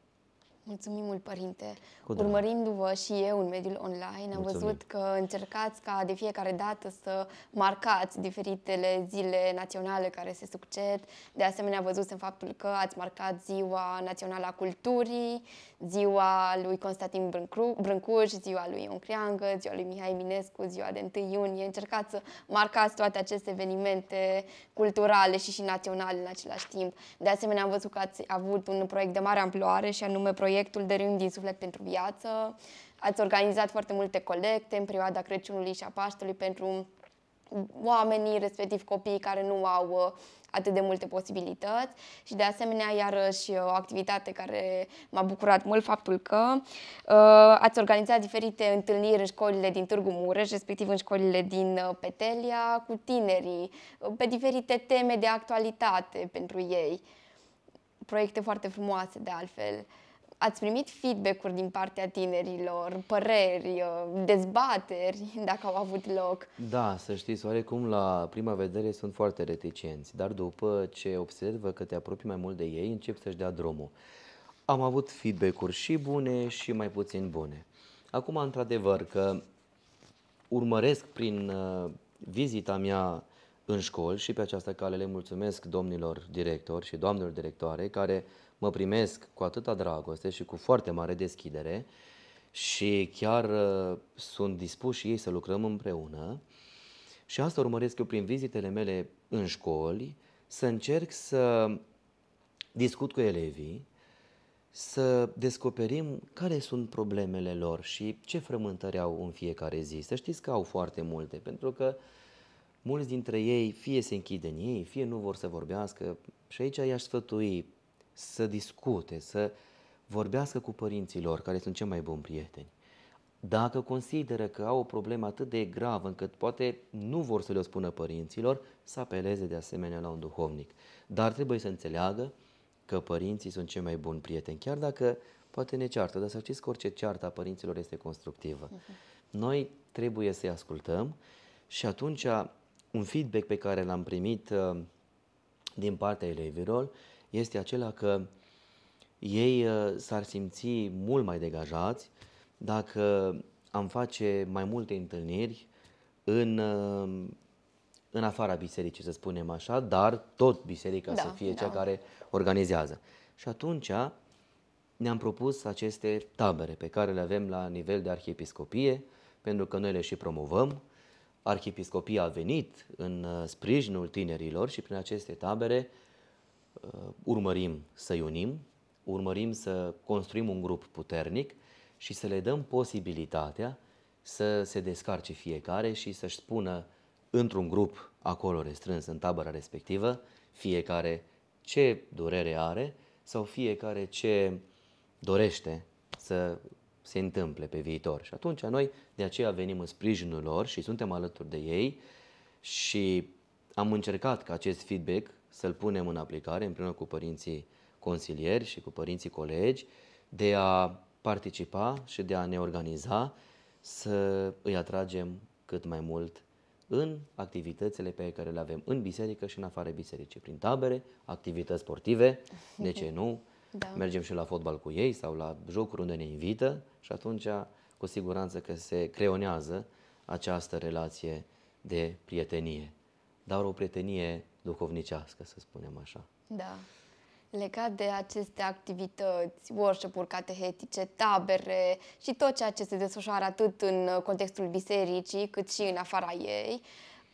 Mulțumim mult, părinte! Urmărindu-vă și eu în mediul online, am văzut că încercați ca de fiecare dată să marcați diferitele zile naționale care se succed. De asemenea, văzusem faptul că ați marcat Ziua Națională a Culturii, Ziua lui Constantin Brâncuș, Ziua lui Ion Creangă, Ziua lui Mihai Minescu, Ziua de 1 iunie. Încercați să marcați toate aceste evenimente culturale și și naționale în același timp. De asemenea, am văzut că ați avut un proiect de mare amploare și anume proiect proiectul de din suflet pentru viață. Ați organizat foarte multe colecte în perioada Crăciunului și a Paștelui pentru oamenii, respectiv copiii care nu au uh, atât de multe posibilități și de asemenea iarăși uh, o activitate care m-a bucurat mult faptul că uh, ați organizat diferite întâlniri în școlile din Târgu Mureș, respectiv în școlile din uh, Petelia cu tinerii pe diferite teme de actualitate pentru ei. Proiecte foarte frumoase de altfel. Uh, Ați primit feedback-uri din partea tinerilor, păreri, uh, dezbateri, dacă au avut loc? Da, să știți, oarecum la prima vedere sunt foarte reticenți, dar după ce observă că te apropii mai mult de ei, încep să-și dea drumul. Am avut feedback-uri și bune și mai puțin bune. Acum, într-adevăr, că urmăresc prin uh, vizita mea în școli și pe această cale le mulțumesc domnilor directori și doamnelor directoare care mă primesc cu atâta dragoste și cu foarte mare deschidere și chiar uh, sunt dispuși ei să lucrăm împreună și asta urmăresc eu prin vizitele mele în școli, să încerc să discut cu elevii, să descoperim care sunt problemele lor și ce frământări au în fiecare zi. Să știți că au foarte multe, pentru că mulți dintre ei fie se închid în ei, fie nu vor să vorbească și aici i-aș sfătui să discute, să vorbească cu lor, care sunt cei mai buni prieteni. Dacă consideră că au o problemă atât de gravă încât poate nu vor să le-o spună părinților, să apeleze de asemenea la un duhovnic. Dar trebuie să înțeleagă că părinții sunt cei mai buni prieteni, chiar dacă poate ne ceartă, dar să știți că orice ceartă a părinților este constructivă. Exact. Noi trebuie să-i ascultăm și atunci un feedback pe care l-am primit uh, din partea elevilor este acela că ei uh, s-ar simți mult mai degajați dacă am face mai multe întâlniri în, uh, în afara bisericii, să spunem așa, dar tot biserica da, să fie da. cea care organizează. Și atunci ne-am propus aceste tabere pe care le avem la nivel de arhiepiscopie, pentru că noi le și promovăm. Arhiepiscopia a venit în uh, sprijinul tinerilor și prin aceste tabere Uh, urmărim să-i unim, urmărim să construim un grup puternic și să le dăm posibilitatea să se descarce fiecare și să-și spună într-un grup acolo restrâns, în tabăra respectivă, fiecare ce durere are sau fiecare ce dorește să se întâmple pe viitor. Și atunci noi de aceea venim în sprijinul lor și suntem alături de ei și am încercat ca acest feedback să-l punem în aplicare împreună cu părinții consilieri și cu părinții colegi de a participa și de a ne organiza să îi atragem cât mai mult în activitățile pe care le avem în biserică și în afară bisericii, prin tabere, activități sportive, de ce nu? Da. Mergem și la fotbal cu ei sau la jocuri unde ne invită și atunci cu siguranță că se creonează această relație de prietenie. Dar o prietenie duhovnicească, să spunem așa. Da. Legat de aceste activități, workshop-uri catehetice, tabere și tot ceea ce se desfășoară atât în uh, contextul bisericii cât și în afara ei,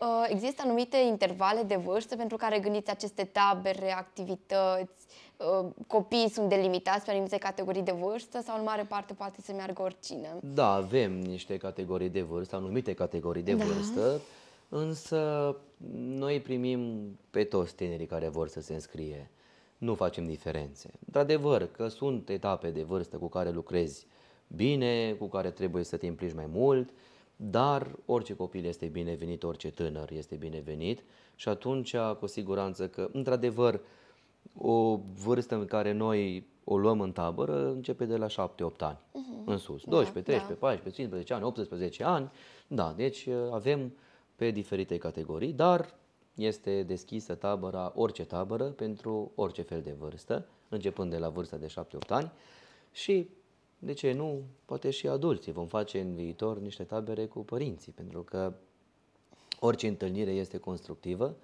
uh, există anumite intervale de vârstă pentru care gândiți aceste tabere, activități, uh, copiii sunt delimitați pe anumite categorii de vârstă sau în mare parte poate să meargă oricine? Da, avem niște categorii de vârstă, anumite categorii de da. vârstă, însă noi primim pe toți tinerii care vor să se înscrie. Nu facem diferențe. Într-adevăr că sunt etape de vârstă cu care lucrezi bine, cu care trebuie să te implici mai mult, dar orice copil este binevenit, orice tânăr este binevenit și atunci cu siguranță că, într-adevăr, o vârstă în care noi o luăm în tabără începe de la 7-8 ani uh-huh. în sus. 12, da, 13, da. 14, 15 ani, 18 ani. Da, deci avem pe diferite categorii, dar este deschisă tabăra, orice tabără, pentru orice fel de vârstă, începând de la vârsta de 7-8 ani și, de ce nu, poate și adulții. Vom face în viitor niște tabere cu părinții, pentru că orice întâlnire este constructivă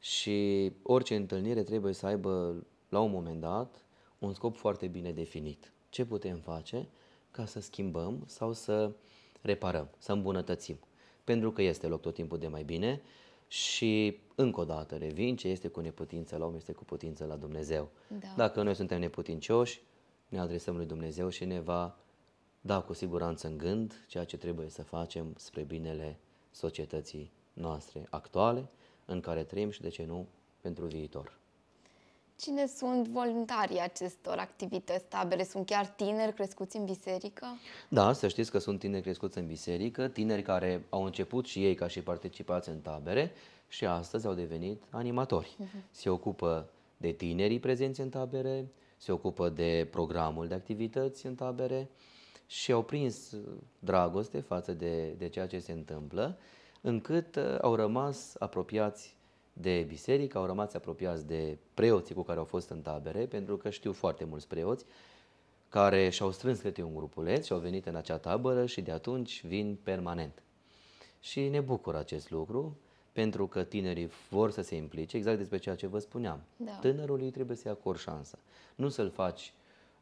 și orice întâlnire trebuie să aibă, la un moment dat, un scop foarte bine definit. Ce putem face ca să schimbăm sau să reparăm, să îmbunătățim pentru că este loc tot timpul de mai bine și încă o dată revin, ce este cu neputință la om este cu putință la Dumnezeu. Da. Dacă noi suntem neputincioși, ne adresăm lui Dumnezeu și ne va da cu siguranță în gând ceea ce trebuie să facem spre binele societății noastre actuale în care trăim și, de ce nu, pentru viitor. Cine sunt voluntarii acestor activități tabere? Sunt chiar tineri crescuți în biserică? Da, să știți că sunt tineri crescuți în biserică, tineri care au început și ei ca și participați în tabere și astăzi au devenit animatori. Uh-huh. Se ocupă de tinerii prezenți în tabere, se ocupă de programul de activități în tabere și au prins dragoste față de, de ceea ce se întâmplă, încât uh, au rămas apropiați de biserică, au rămas apropiați de preoții cu care au fost în tabere, pentru că știu foarte mulți preoți care și-au strâns câte un grupuleț și au venit în acea tabără și de atunci vin permanent. Și ne bucur acest lucru, pentru că tinerii vor să se implice, exact despre ceea ce vă spuneam. Da. Tânărului trebuie să-i acord șansa. Nu să-l faci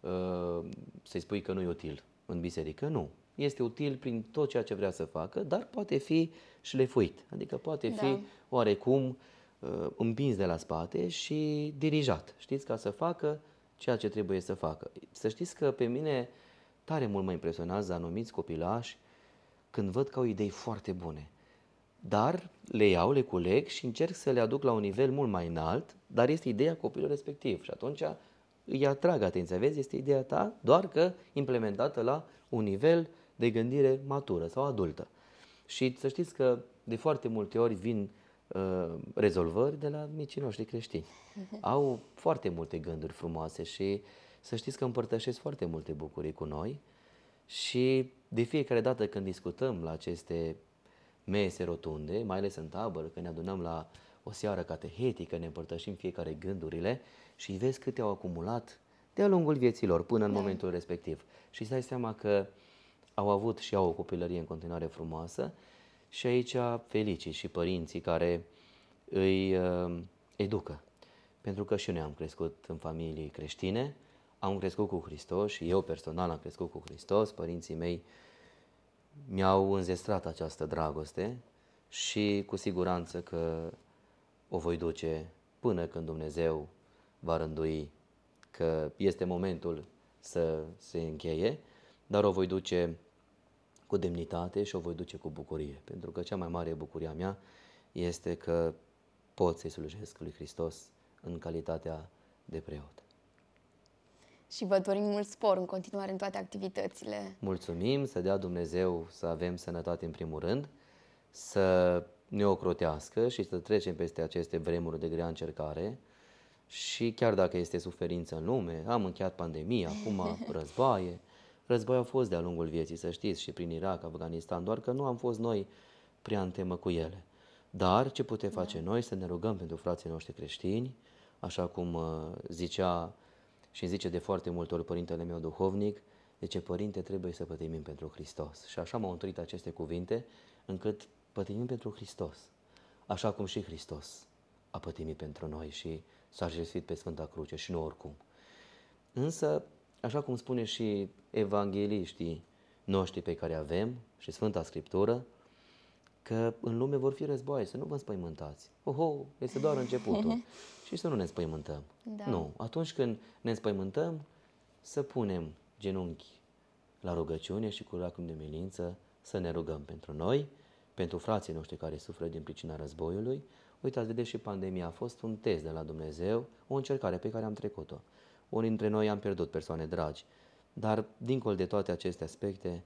uh, să-i spui că nu e util în biserică, nu. Este util prin tot ceea ce vrea să facă, dar poate fi șlefuit. Adică poate da. fi oarecum uh, Uh, împins de la spate și dirijat, știți, ca să facă ceea ce trebuie să facă. Să știți că pe mine tare mult mă impresionează anumiți copilași când văd că au idei foarte bune. Dar le iau, le culeg și încerc să le aduc la un nivel mult mai înalt, dar este ideea copilului respectiv și atunci îi atrag atenția. Vezi, este ideea ta, doar că implementată la un nivel de gândire matură sau adultă. Și să știți că de foarte multe ori vin Uh, rezolvări de la micii noștri creștini. Au foarte multe gânduri frumoase și să știți că împărtășesc foarte multe bucurii cu noi și de fiecare dată când discutăm la aceste mese rotunde, mai ales în tabără, când ne adunăm la o seară catehetică, ne împărtășim fiecare gândurile și vezi câte au acumulat de-a lungul vieților până în da. momentul respectiv. Și să dai seama că au avut și au o copilărie în continuare frumoasă și aici felicii și părinții care îi uh, educă. Pentru că și noi am crescut în familii creștine, am crescut cu Hristos și eu personal am crescut cu Hristos, părinții mei mi-au înzestrat această dragoste și cu siguranță că o voi duce până când Dumnezeu va rândui că este momentul să se încheie, dar o voi duce cu demnitate și o voi duce cu bucurie. Pentru că cea mai mare bucurie a mea este că pot să-i slujesc lui Hristos în calitatea de preot. Și vă dorim mult spor în continuare în toate activitățile. Mulțumim, să dea Dumnezeu să avem sănătate în primul rând, să ne ocrotească și să trecem peste aceste vremuri de grea încercare, și chiar dacă este suferință în lume, am încheiat pandemia, acum războaie, Război au fost de-a lungul vieții, să știți, și prin Irak, Afganistan, doar că nu am fost noi prea în temă cu ele. Dar ce putem da. face da. noi? Să ne rugăm pentru frații noștri creștini, așa cum uh, zicea și zice de foarte multe ori părintele meu duhovnic, ce părinte, trebuie să pătimim pentru Hristos. Și așa m-au întâlnit aceste cuvinte, încât pătimim pentru Hristos, așa cum și Hristos a pătimit pentru noi și s-a jertfit pe Sfânta Cruce și nu oricum. Însă Așa cum spune și evangheliștii noștri pe care avem și Sfânta Scriptură, că în lume vor fi războaie, să nu vă înspăimântați. Oho, este doar începutul. și să nu ne înspăimântăm. Da. Nu. Atunci când ne înspăimântăm, să punem genunchi la rugăciune și cu lacrimi de milință să ne rugăm pentru noi, pentru frații noștri care suferă din pricina războiului. Uitați, vedeți și pandemia a fost un test de la Dumnezeu, o încercare pe care am trecut-o unii dintre noi am pierdut persoane dragi. Dar, dincolo de toate aceste aspecte,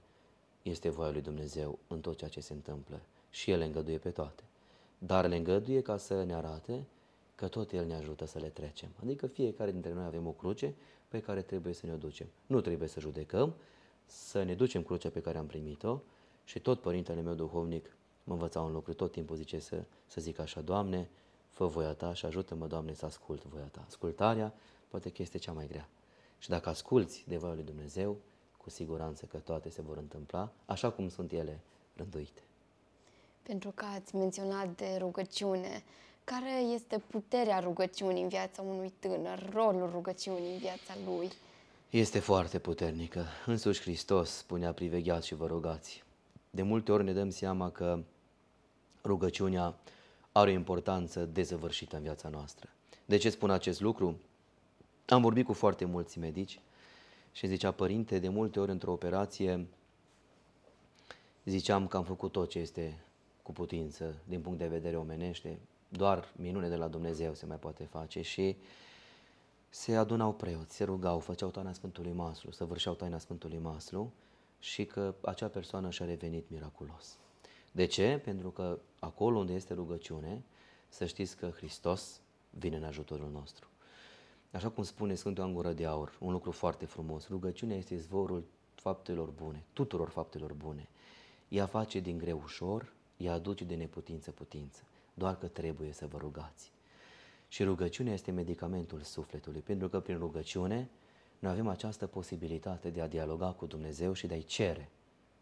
este voia lui Dumnezeu în tot ceea ce se întâmplă și El le îngăduie pe toate. Dar le îngăduie ca să ne arate că tot El ne ajută să le trecem. Adică fiecare dintre noi avem o cruce pe care trebuie să ne o ducem. Nu trebuie să judecăm, să ne ducem crucea pe care am primit-o și tot părintele meu duhovnic mă învăța un lucru, tot timpul zice să, să zic așa, Doamne, fă voia Ta și ajută-mă, Doamne, să ascult voia Ta. Ascultarea poate că este cea mai grea. Și dacă asculți de voia lui Dumnezeu, cu siguranță că toate se vor întâmpla așa cum sunt ele rânduite. Pentru că ați menționat de rugăciune, care este puterea rugăciunii în viața unui tânăr, rolul rugăciunii în viața lui? Este foarte puternică. Însuși Hristos spunea, privegheați și vă rugați. De multe ori ne dăm seama că rugăciunea are o importanță dezăvârșită în viața noastră. De ce spun acest lucru? Am vorbit cu foarte mulți medici și zicea, părinte, de multe ori într-o operație ziceam că am făcut tot ce este cu putință din punct de vedere omenește, doar minune de la Dumnezeu se mai poate face și se adunau preoți, se rugau, făceau taina Sfântului Maslu, săvârșeau taina Sfântului Maslu și că acea persoană și-a revenit miraculos. De ce? Pentru că acolo unde este rugăciune, să știți că Hristos vine în ajutorul nostru. Așa cum spune Sfântul Angură de Aur, un lucru foarte frumos, rugăciunea este zvorul faptelor bune, tuturor faptelor bune. Ea face din greu ușor, ea aduce de neputință putință, doar că trebuie să vă rugați. Și rugăciunea este medicamentul sufletului, pentru că prin rugăciune noi avem această posibilitate de a dialoga cu Dumnezeu și de a-i cere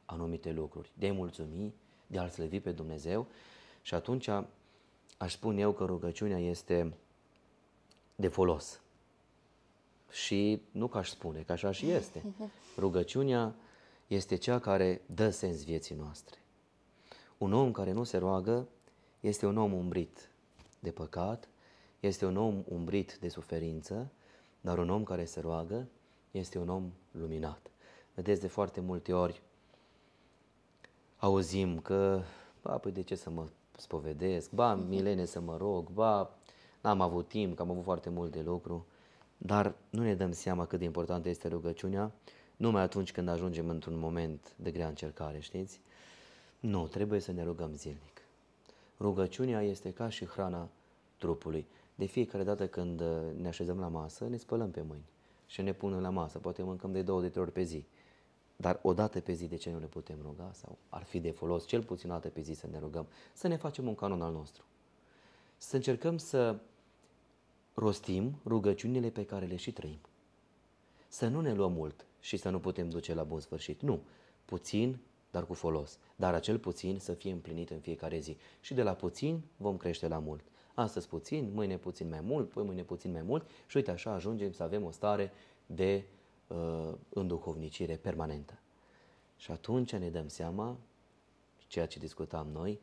anumite lucruri, de a-i mulțumi, de a-L slăvi pe Dumnezeu și atunci aș spune eu că rugăciunea este de folos și nu că aș spune, că așa și este. Rugăciunea este cea care dă sens vieții noastre. Un om care nu se roagă este un om umbrit de păcat, este un om umbrit de suferință, dar un om care se roagă este un om luminat. Vedeți, de foarte multe ori auzim că, ba, păi de ce să mă spovedesc, ba, milene să mă rog, ba, n-am avut timp, că am avut foarte mult de lucru. Dar nu ne dăm seama cât de importantă este rugăciunea numai atunci când ajungem într-un moment de grea încercare, știți? Nu, trebuie să ne rugăm zilnic. Rugăciunea este ca și hrana trupului. De fiecare dată când uh, ne așezăm la masă, ne spălăm pe mâini și ne punem la masă. Poate mâncăm de două, de trei ori pe zi. Dar o dată pe zi de ce nu ne putem ruga? Sau ar fi de folos cel puțin o dată pe zi să ne rugăm, să ne facem un canon al nostru. Să încercăm să rostim rugăciunile pe care le și trăim. Să nu ne luăm mult și să nu putem duce la bun sfârșit. Nu, puțin, dar cu folos. Dar acel puțin să fie împlinit în fiecare zi. Și de la puțin vom crește la mult. Astăzi puțin, mâine puțin mai mult, poi mâine puțin mai mult și uite așa ajungem să avem o stare de uh, înduhovnicire permanentă. Și atunci ne dăm seama, ceea ce discutam noi,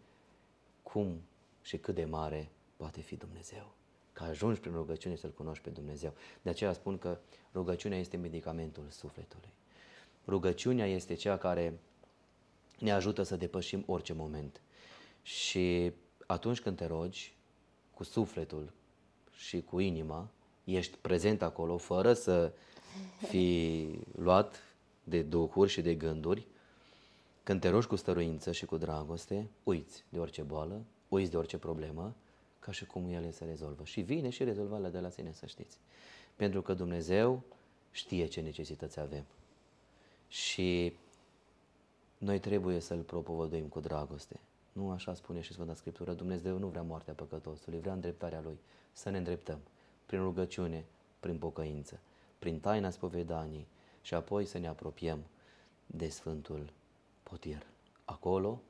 cum și cât de mare poate fi Dumnezeu. Că ajungi prin rugăciune să-L cunoști pe Dumnezeu. De aceea spun că rugăciunea este medicamentul sufletului. Rugăciunea este cea care ne ajută să depășim orice moment. Și atunci când te rogi, cu sufletul și cu inima, ești prezent acolo, fără să fii luat de duhuri și de gânduri, când te rogi cu stăruință și cu dragoste, uiți de orice boală, uiți de orice problemă ca și cum ele se rezolvă. Și vine și la de la sine, să știți. Pentru că Dumnezeu știe ce necesități avem. Și noi trebuie să-L propovăduim cu dragoste. Nu așa spune și Sfânta Scriptură, Dumnezeu nu vrea moartea păcătosului, vrea îndreptarea Lui, să ne îndreptăm prin rugăciune, prin pocăință, prin taina spovedanii și apoi să ne apropiem de Sfântul Potir, acolo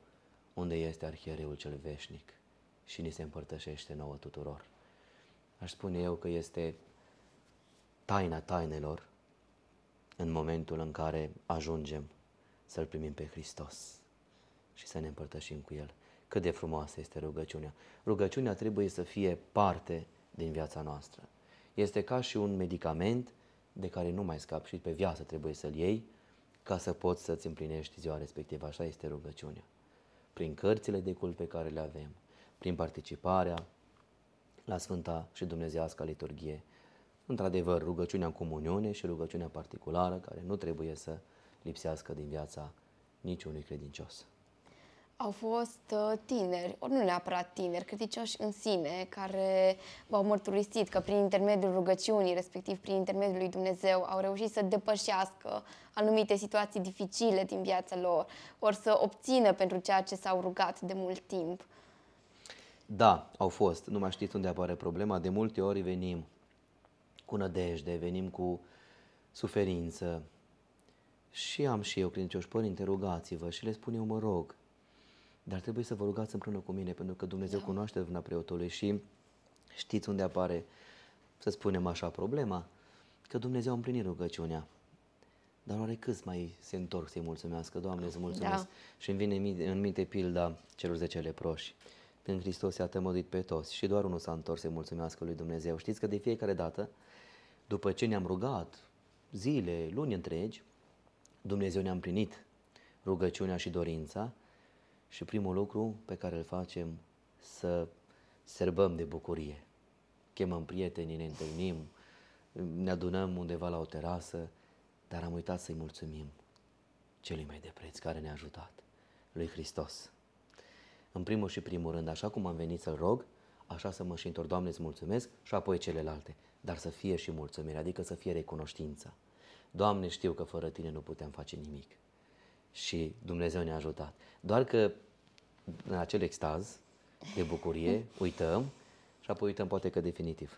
unde este arhiereul cel veșnic și ni se împărtășește nouă tuturor. Aș spune eu că este taina tainelor în momentul în care ajungem să-L primim pe Hristos și să ne împărtășim cu El. Cât de frumoasă este rugăciunea. Rugăciunea trebuie să fie parte din viața noastră. Este ca și un medicament de care nu mai scapi și pe viață trebuie să-l iei ca să poți să-ți împlinești ziua respectivă. Așa este rugăciunea. Prin cărțile de cult pe care le avem, prin participarea la Sfânta și Dumnezeiasca Liturghie. Într-adevăr, rugăciunea în comuniune și rugăciunea particulară, care nu trebuie să lipsească din viața niciunui credincios. Au fost uh, tineri, ori nu neapărat tineri, credincioși în sine, care v-au mărturisit că prin intermediul rugăciunii, respectiv prin intermediul lui Dumnezeu, au reușit să depășească anumite situații dificile din viața lor, ori să obțină pentru ceea ce s-au rugat de mult timp. Da, au fost. Nu mai știți unde apare problema. De multe ori venim cu nădejde, venim cu suferință. Și am și eu credincioși părinte, rugați-vă și le spun eu, mă rog. Dar trebuie să vă rugați împreună cu mine, pentru că Dumnezeu da. cunoaște vâna preotului și știți unde apare, să spunem așa, problema, că Dumnezeu a împlinit rugăciunea. Dar oare câți mai se întorc să-i mulțumească? Doamne, îți mulțumesc! Da. Și îmi vine în minte pilda celor 10 leproși când Hristos i-a tămăduit pe toți și doar unul s-a întors să mulțumească lui Dumnezeu. Știți că de fiecare dată, după ce ne-am rugat zile, luni întregi, Dumnezeu ne-a împlinit rugăciunea și dorința și primul lucru pe care îl facem să serbăm de bucurie. Chemăm prietenii, ne întâlnim, ne adunăm undeva la o terasă, dar am uitat să-i mulțumim celui mai de preț care ne-a ajutat, lui Hristos în primul și primul rând, așa cum am venit să-L rog, așa să mă și întorc, Doamne, îți mulțumesc și apoi celelalte, dar să fie și mulțumire, adică să fie recunoștința. Doamne, știu că fără Tine nu puteam face nimic. Și Dumnezeu ne-a ajutat. Doar că în acel extaz de bucurie uităm și apoi uităm poate că definitiv.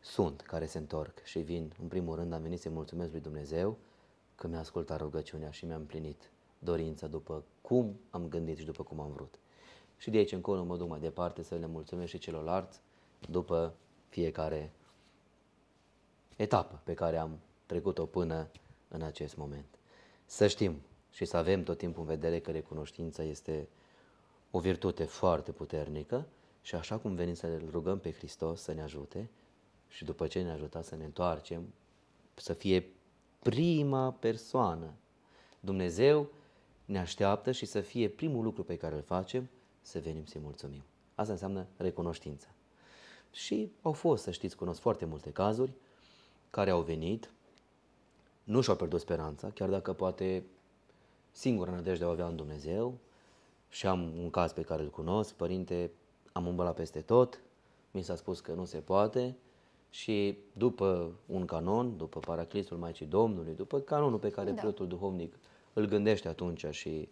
Sunt care se întorc și vin. În primul rând am venit să-i mulțumesc lui Dumnezeu că mi-a ascultat rugăciunea și mi-a împlinit dorința după cum am gândit și după cum am vrut și de aici încolo mă duc mai departe să le mulțumesc și celorlalți după fiecare etapă pe care am trecut-o până în acest moment. Să știm și să avem tot timpul în vedere că recunoștința este o virtute foarte puternică și așa cum venim să ne rugăm pe Hristos să ne ajute și după ce ne ajuta să ne întoarcem, să fie prima persoană. Dumnezeu ne așteaptă și să fie primul lucru pe care îl facem să venim să-i mulțumim. Asta înseamnă recunoștință. Și au fost, să știți, cunosc foarte multe cazuri care au venit, nu și-au pierdut speranța, chiar dacă poate singura nădejde o avea în Dumnezeu și am un caz pe care îl cunosc, părinte, am umblat peste tot, mi s-a spus că nu se poate și după un canon, după paraclisul Maicii Domnului, după canonul pe care da. preotul duhovnic îl gândește atunci și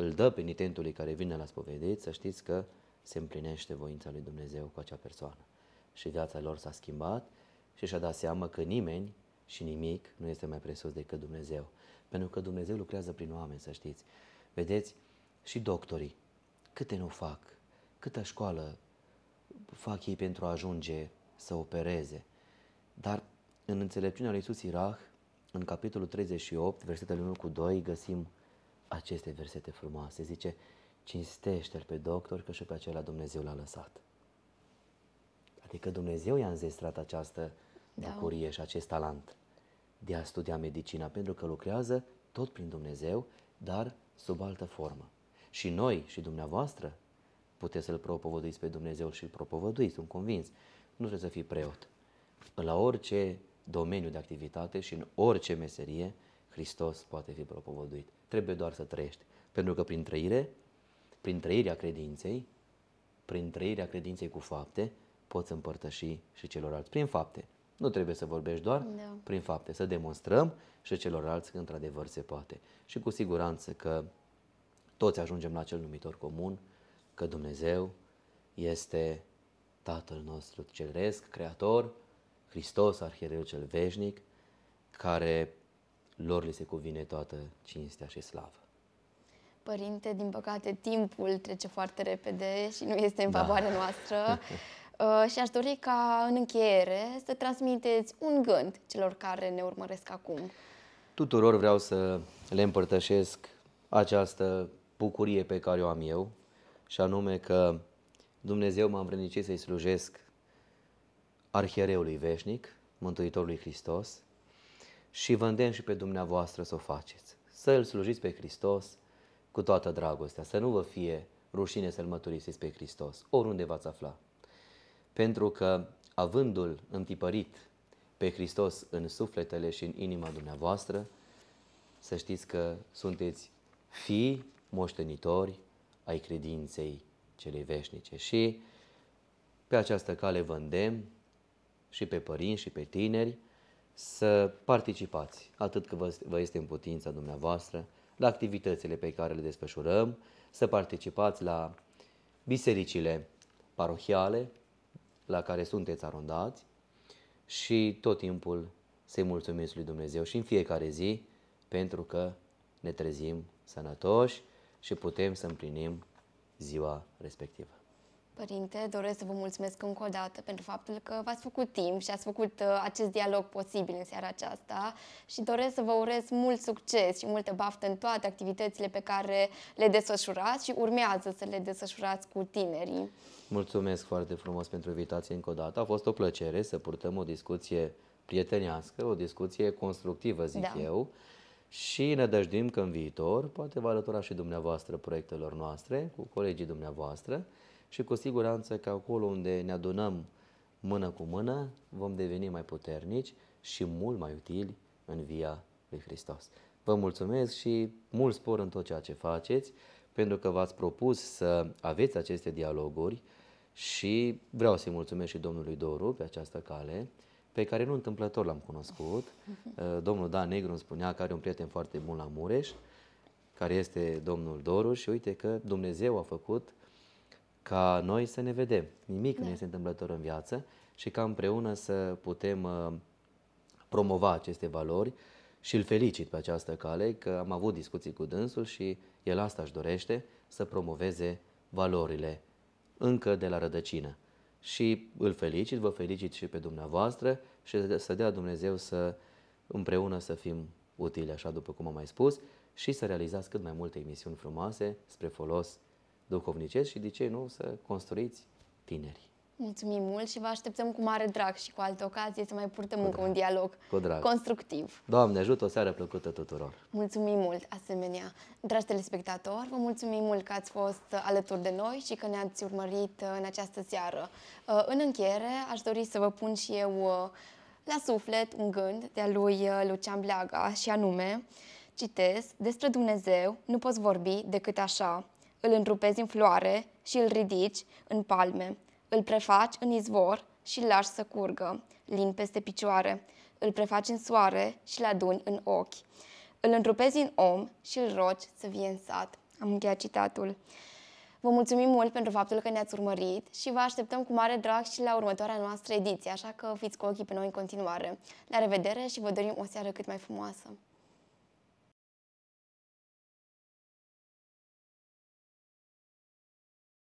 îl dă penitentului care vine la spovedit, să știți că se împlinește voința lui Dumnezeu cu acea persoană. Și viața lor s-a schimbat și și-a dat seama că nimeni și nimic nu este mai presus decât Dumnezeu. Pentru că Dumnezeu lucrează prin oameni, să știți. Vedeți, și doctorii, câte nu fac, câtă școală fac ei pentru a ajunge să opereze. Dar în înțelepciunea lui Iisus Irah, în capitolul 38, versetele 1 cu 2, găsim aceste versete frumoase. Zice, cinstește-l pe doctor că și pe acela Dumnezeu l-a lăsat. Adică Dumnezeu i-a înzestrat această da. bucurie da. și acest talent de a studia medicina, pentru că lucrează tot prin Dumnezeu, dar sub altă formă. Și noi și dumneavoastră puteți să-L propovăduiți pe Dumnezeu și îl propovăduiți, sunt convins. Nu trebuie să fii preot. La orice domeniu de activitate și în orice meserie, Hristos poate fi propovăduit trebuie doar să trăiești. Pentru că prin trăire, prin trăirea credinței, prin trăirea credinței cu fapte, poți împărtăși și celorlalți prin fapte. Nu trebuie să vorbești doar da. prin fapte, să demonstrăm și celorlalți că într-adevăr se poate. Și cu siguranță că toți ajungem la cel numitor comun, că Dumnezeu este Tatăl nostru Ceresc, Creator, Hristos, Arhiereu cel Veșnic, care lor li se cuvine toată cinstea și slavă. Părinte, din păcate, timpul trece foarte repede și nu este în da. favoarea noastră. Uh, și aș dori ca, în încheiere, să transmiteți un gând celor care ne urmăresc acum. Tuturor vreau să le împărtășesc această bucurie pe care o am eu, și anume că Dumnezeu m-a învrednicit să-i slujesc arhiereului veșnic, Mântuitorului Hristos, și vă îndemn și pe dumneavoastră să o faceți. Să îl slujiți pe Hristos cu toată dragostea, să nu vă fie rușine să-L măturisiți pe Hristos, oriunde v-ați afla. Pentru că, avându-L întipărit pe Hristos în sufletele și în inima dumneavoastră, să știți că sunteți fii moștenitori ai credinței celei veșnice. Și pe această cale vă îndemn și pe părinți și pe tineri să participați atât că vă, vă este în putința dumneavoastră la activitățile pe care le desfășurăm, să participați la bisericile parohiale la care sunteți arondați și tot timpul să-i mulțumiți lui Dumnezeu și în fiecare zi pentru că ne trezim sănătoși și putem să împlinim ziua respectivă. Părinte, doresc să vă mulțumesc încă o dată pentru faptul că v-ați făcut timp și ați făcut uh, acest dialog posibil în seara aceasta și doresc să vă urez mult succes și multă baftă în toate activitățile pe care le desfășurați și urmează să le desfășurați cu tinerii. Mulțumesc foarte frumos pentru invitație încă o dată. A fost o plăcere să purtăm o discuție prietenească, o discuție constructivă, zic da. eu, și ne dăjduim că în viitor poate vă alătura și dumneavoastră proiectelor noastre cu colegii dumneavoastră și cu siguranță că acolo unde ne adunăm mână cu mână, vom deveni mai puternici și mult mai utili în via lui Hristos. Vă mulțumesc și mult spor în tot ceea ce faceți, pentru că v-ați propus să aveți aceste dialoguri și vreau să-i mulțumesc și domnului Doru pe această cale, pe care nu întâmplător l-am cunoscut. Domnul Dan Negru îmi spunea că are un prieten foarte bun la Mureș, care este domnul Doru și uite că Dumnezeu a făcut ca noi să ne vedem. Nimic da. nu este întâmplător în viață și ca împreună să putem uh, promova aceste valori și îl felicit pe această cale că am avut discuții cu dânsul și el asta își dorește să promoveze valorile încă de la rădăcină. Și îl felicit, vă felicit și pe dumneavoastră și să dea Dumnezeu să împreună să fim utili, așa după cum am mai spus, și să realizați cât mai multe emisiuni frumoase spre folos duhovnicesc și de ce nu să construiți tineri? Mulțumim mult și vă așteptăm cu mare drag și cu alte ocazie să mai purtăm cu încă un dialog cu drag. constructiv. Doamne ajută, o seară plăcută tuturor! Mulțumim mult, asemenea. Dragi telespectatori, vă mulțumim mult că ați fost uh, alături de noi și că ne-ați urmărit uh, în această seară. Uh, în încheiere, aș dori să vă pun și eu la suflet un gând de-a lui Lucian Bleaga și anume, citesc, despre Dumnezeu nu poți vorbi decât așa, îl întrupezi în floare și îl ridici în palme, îl prefaci în izvor și îl lași să curgă, lin peste picioare, îl prefaci în soare și îl aduni în ochi. Îl întrupezi în om și îl rogi să vie în sat. Am încheiat citatul. Vă mulțumim mult pentru faptul că ne-ați urmărit și vă așteptăm cu mare drag și la următoarea noastră ediție, așa că fiți cu ochii pe noi în continuare. La revedere și vă dorim o seară cât mai frumoasă!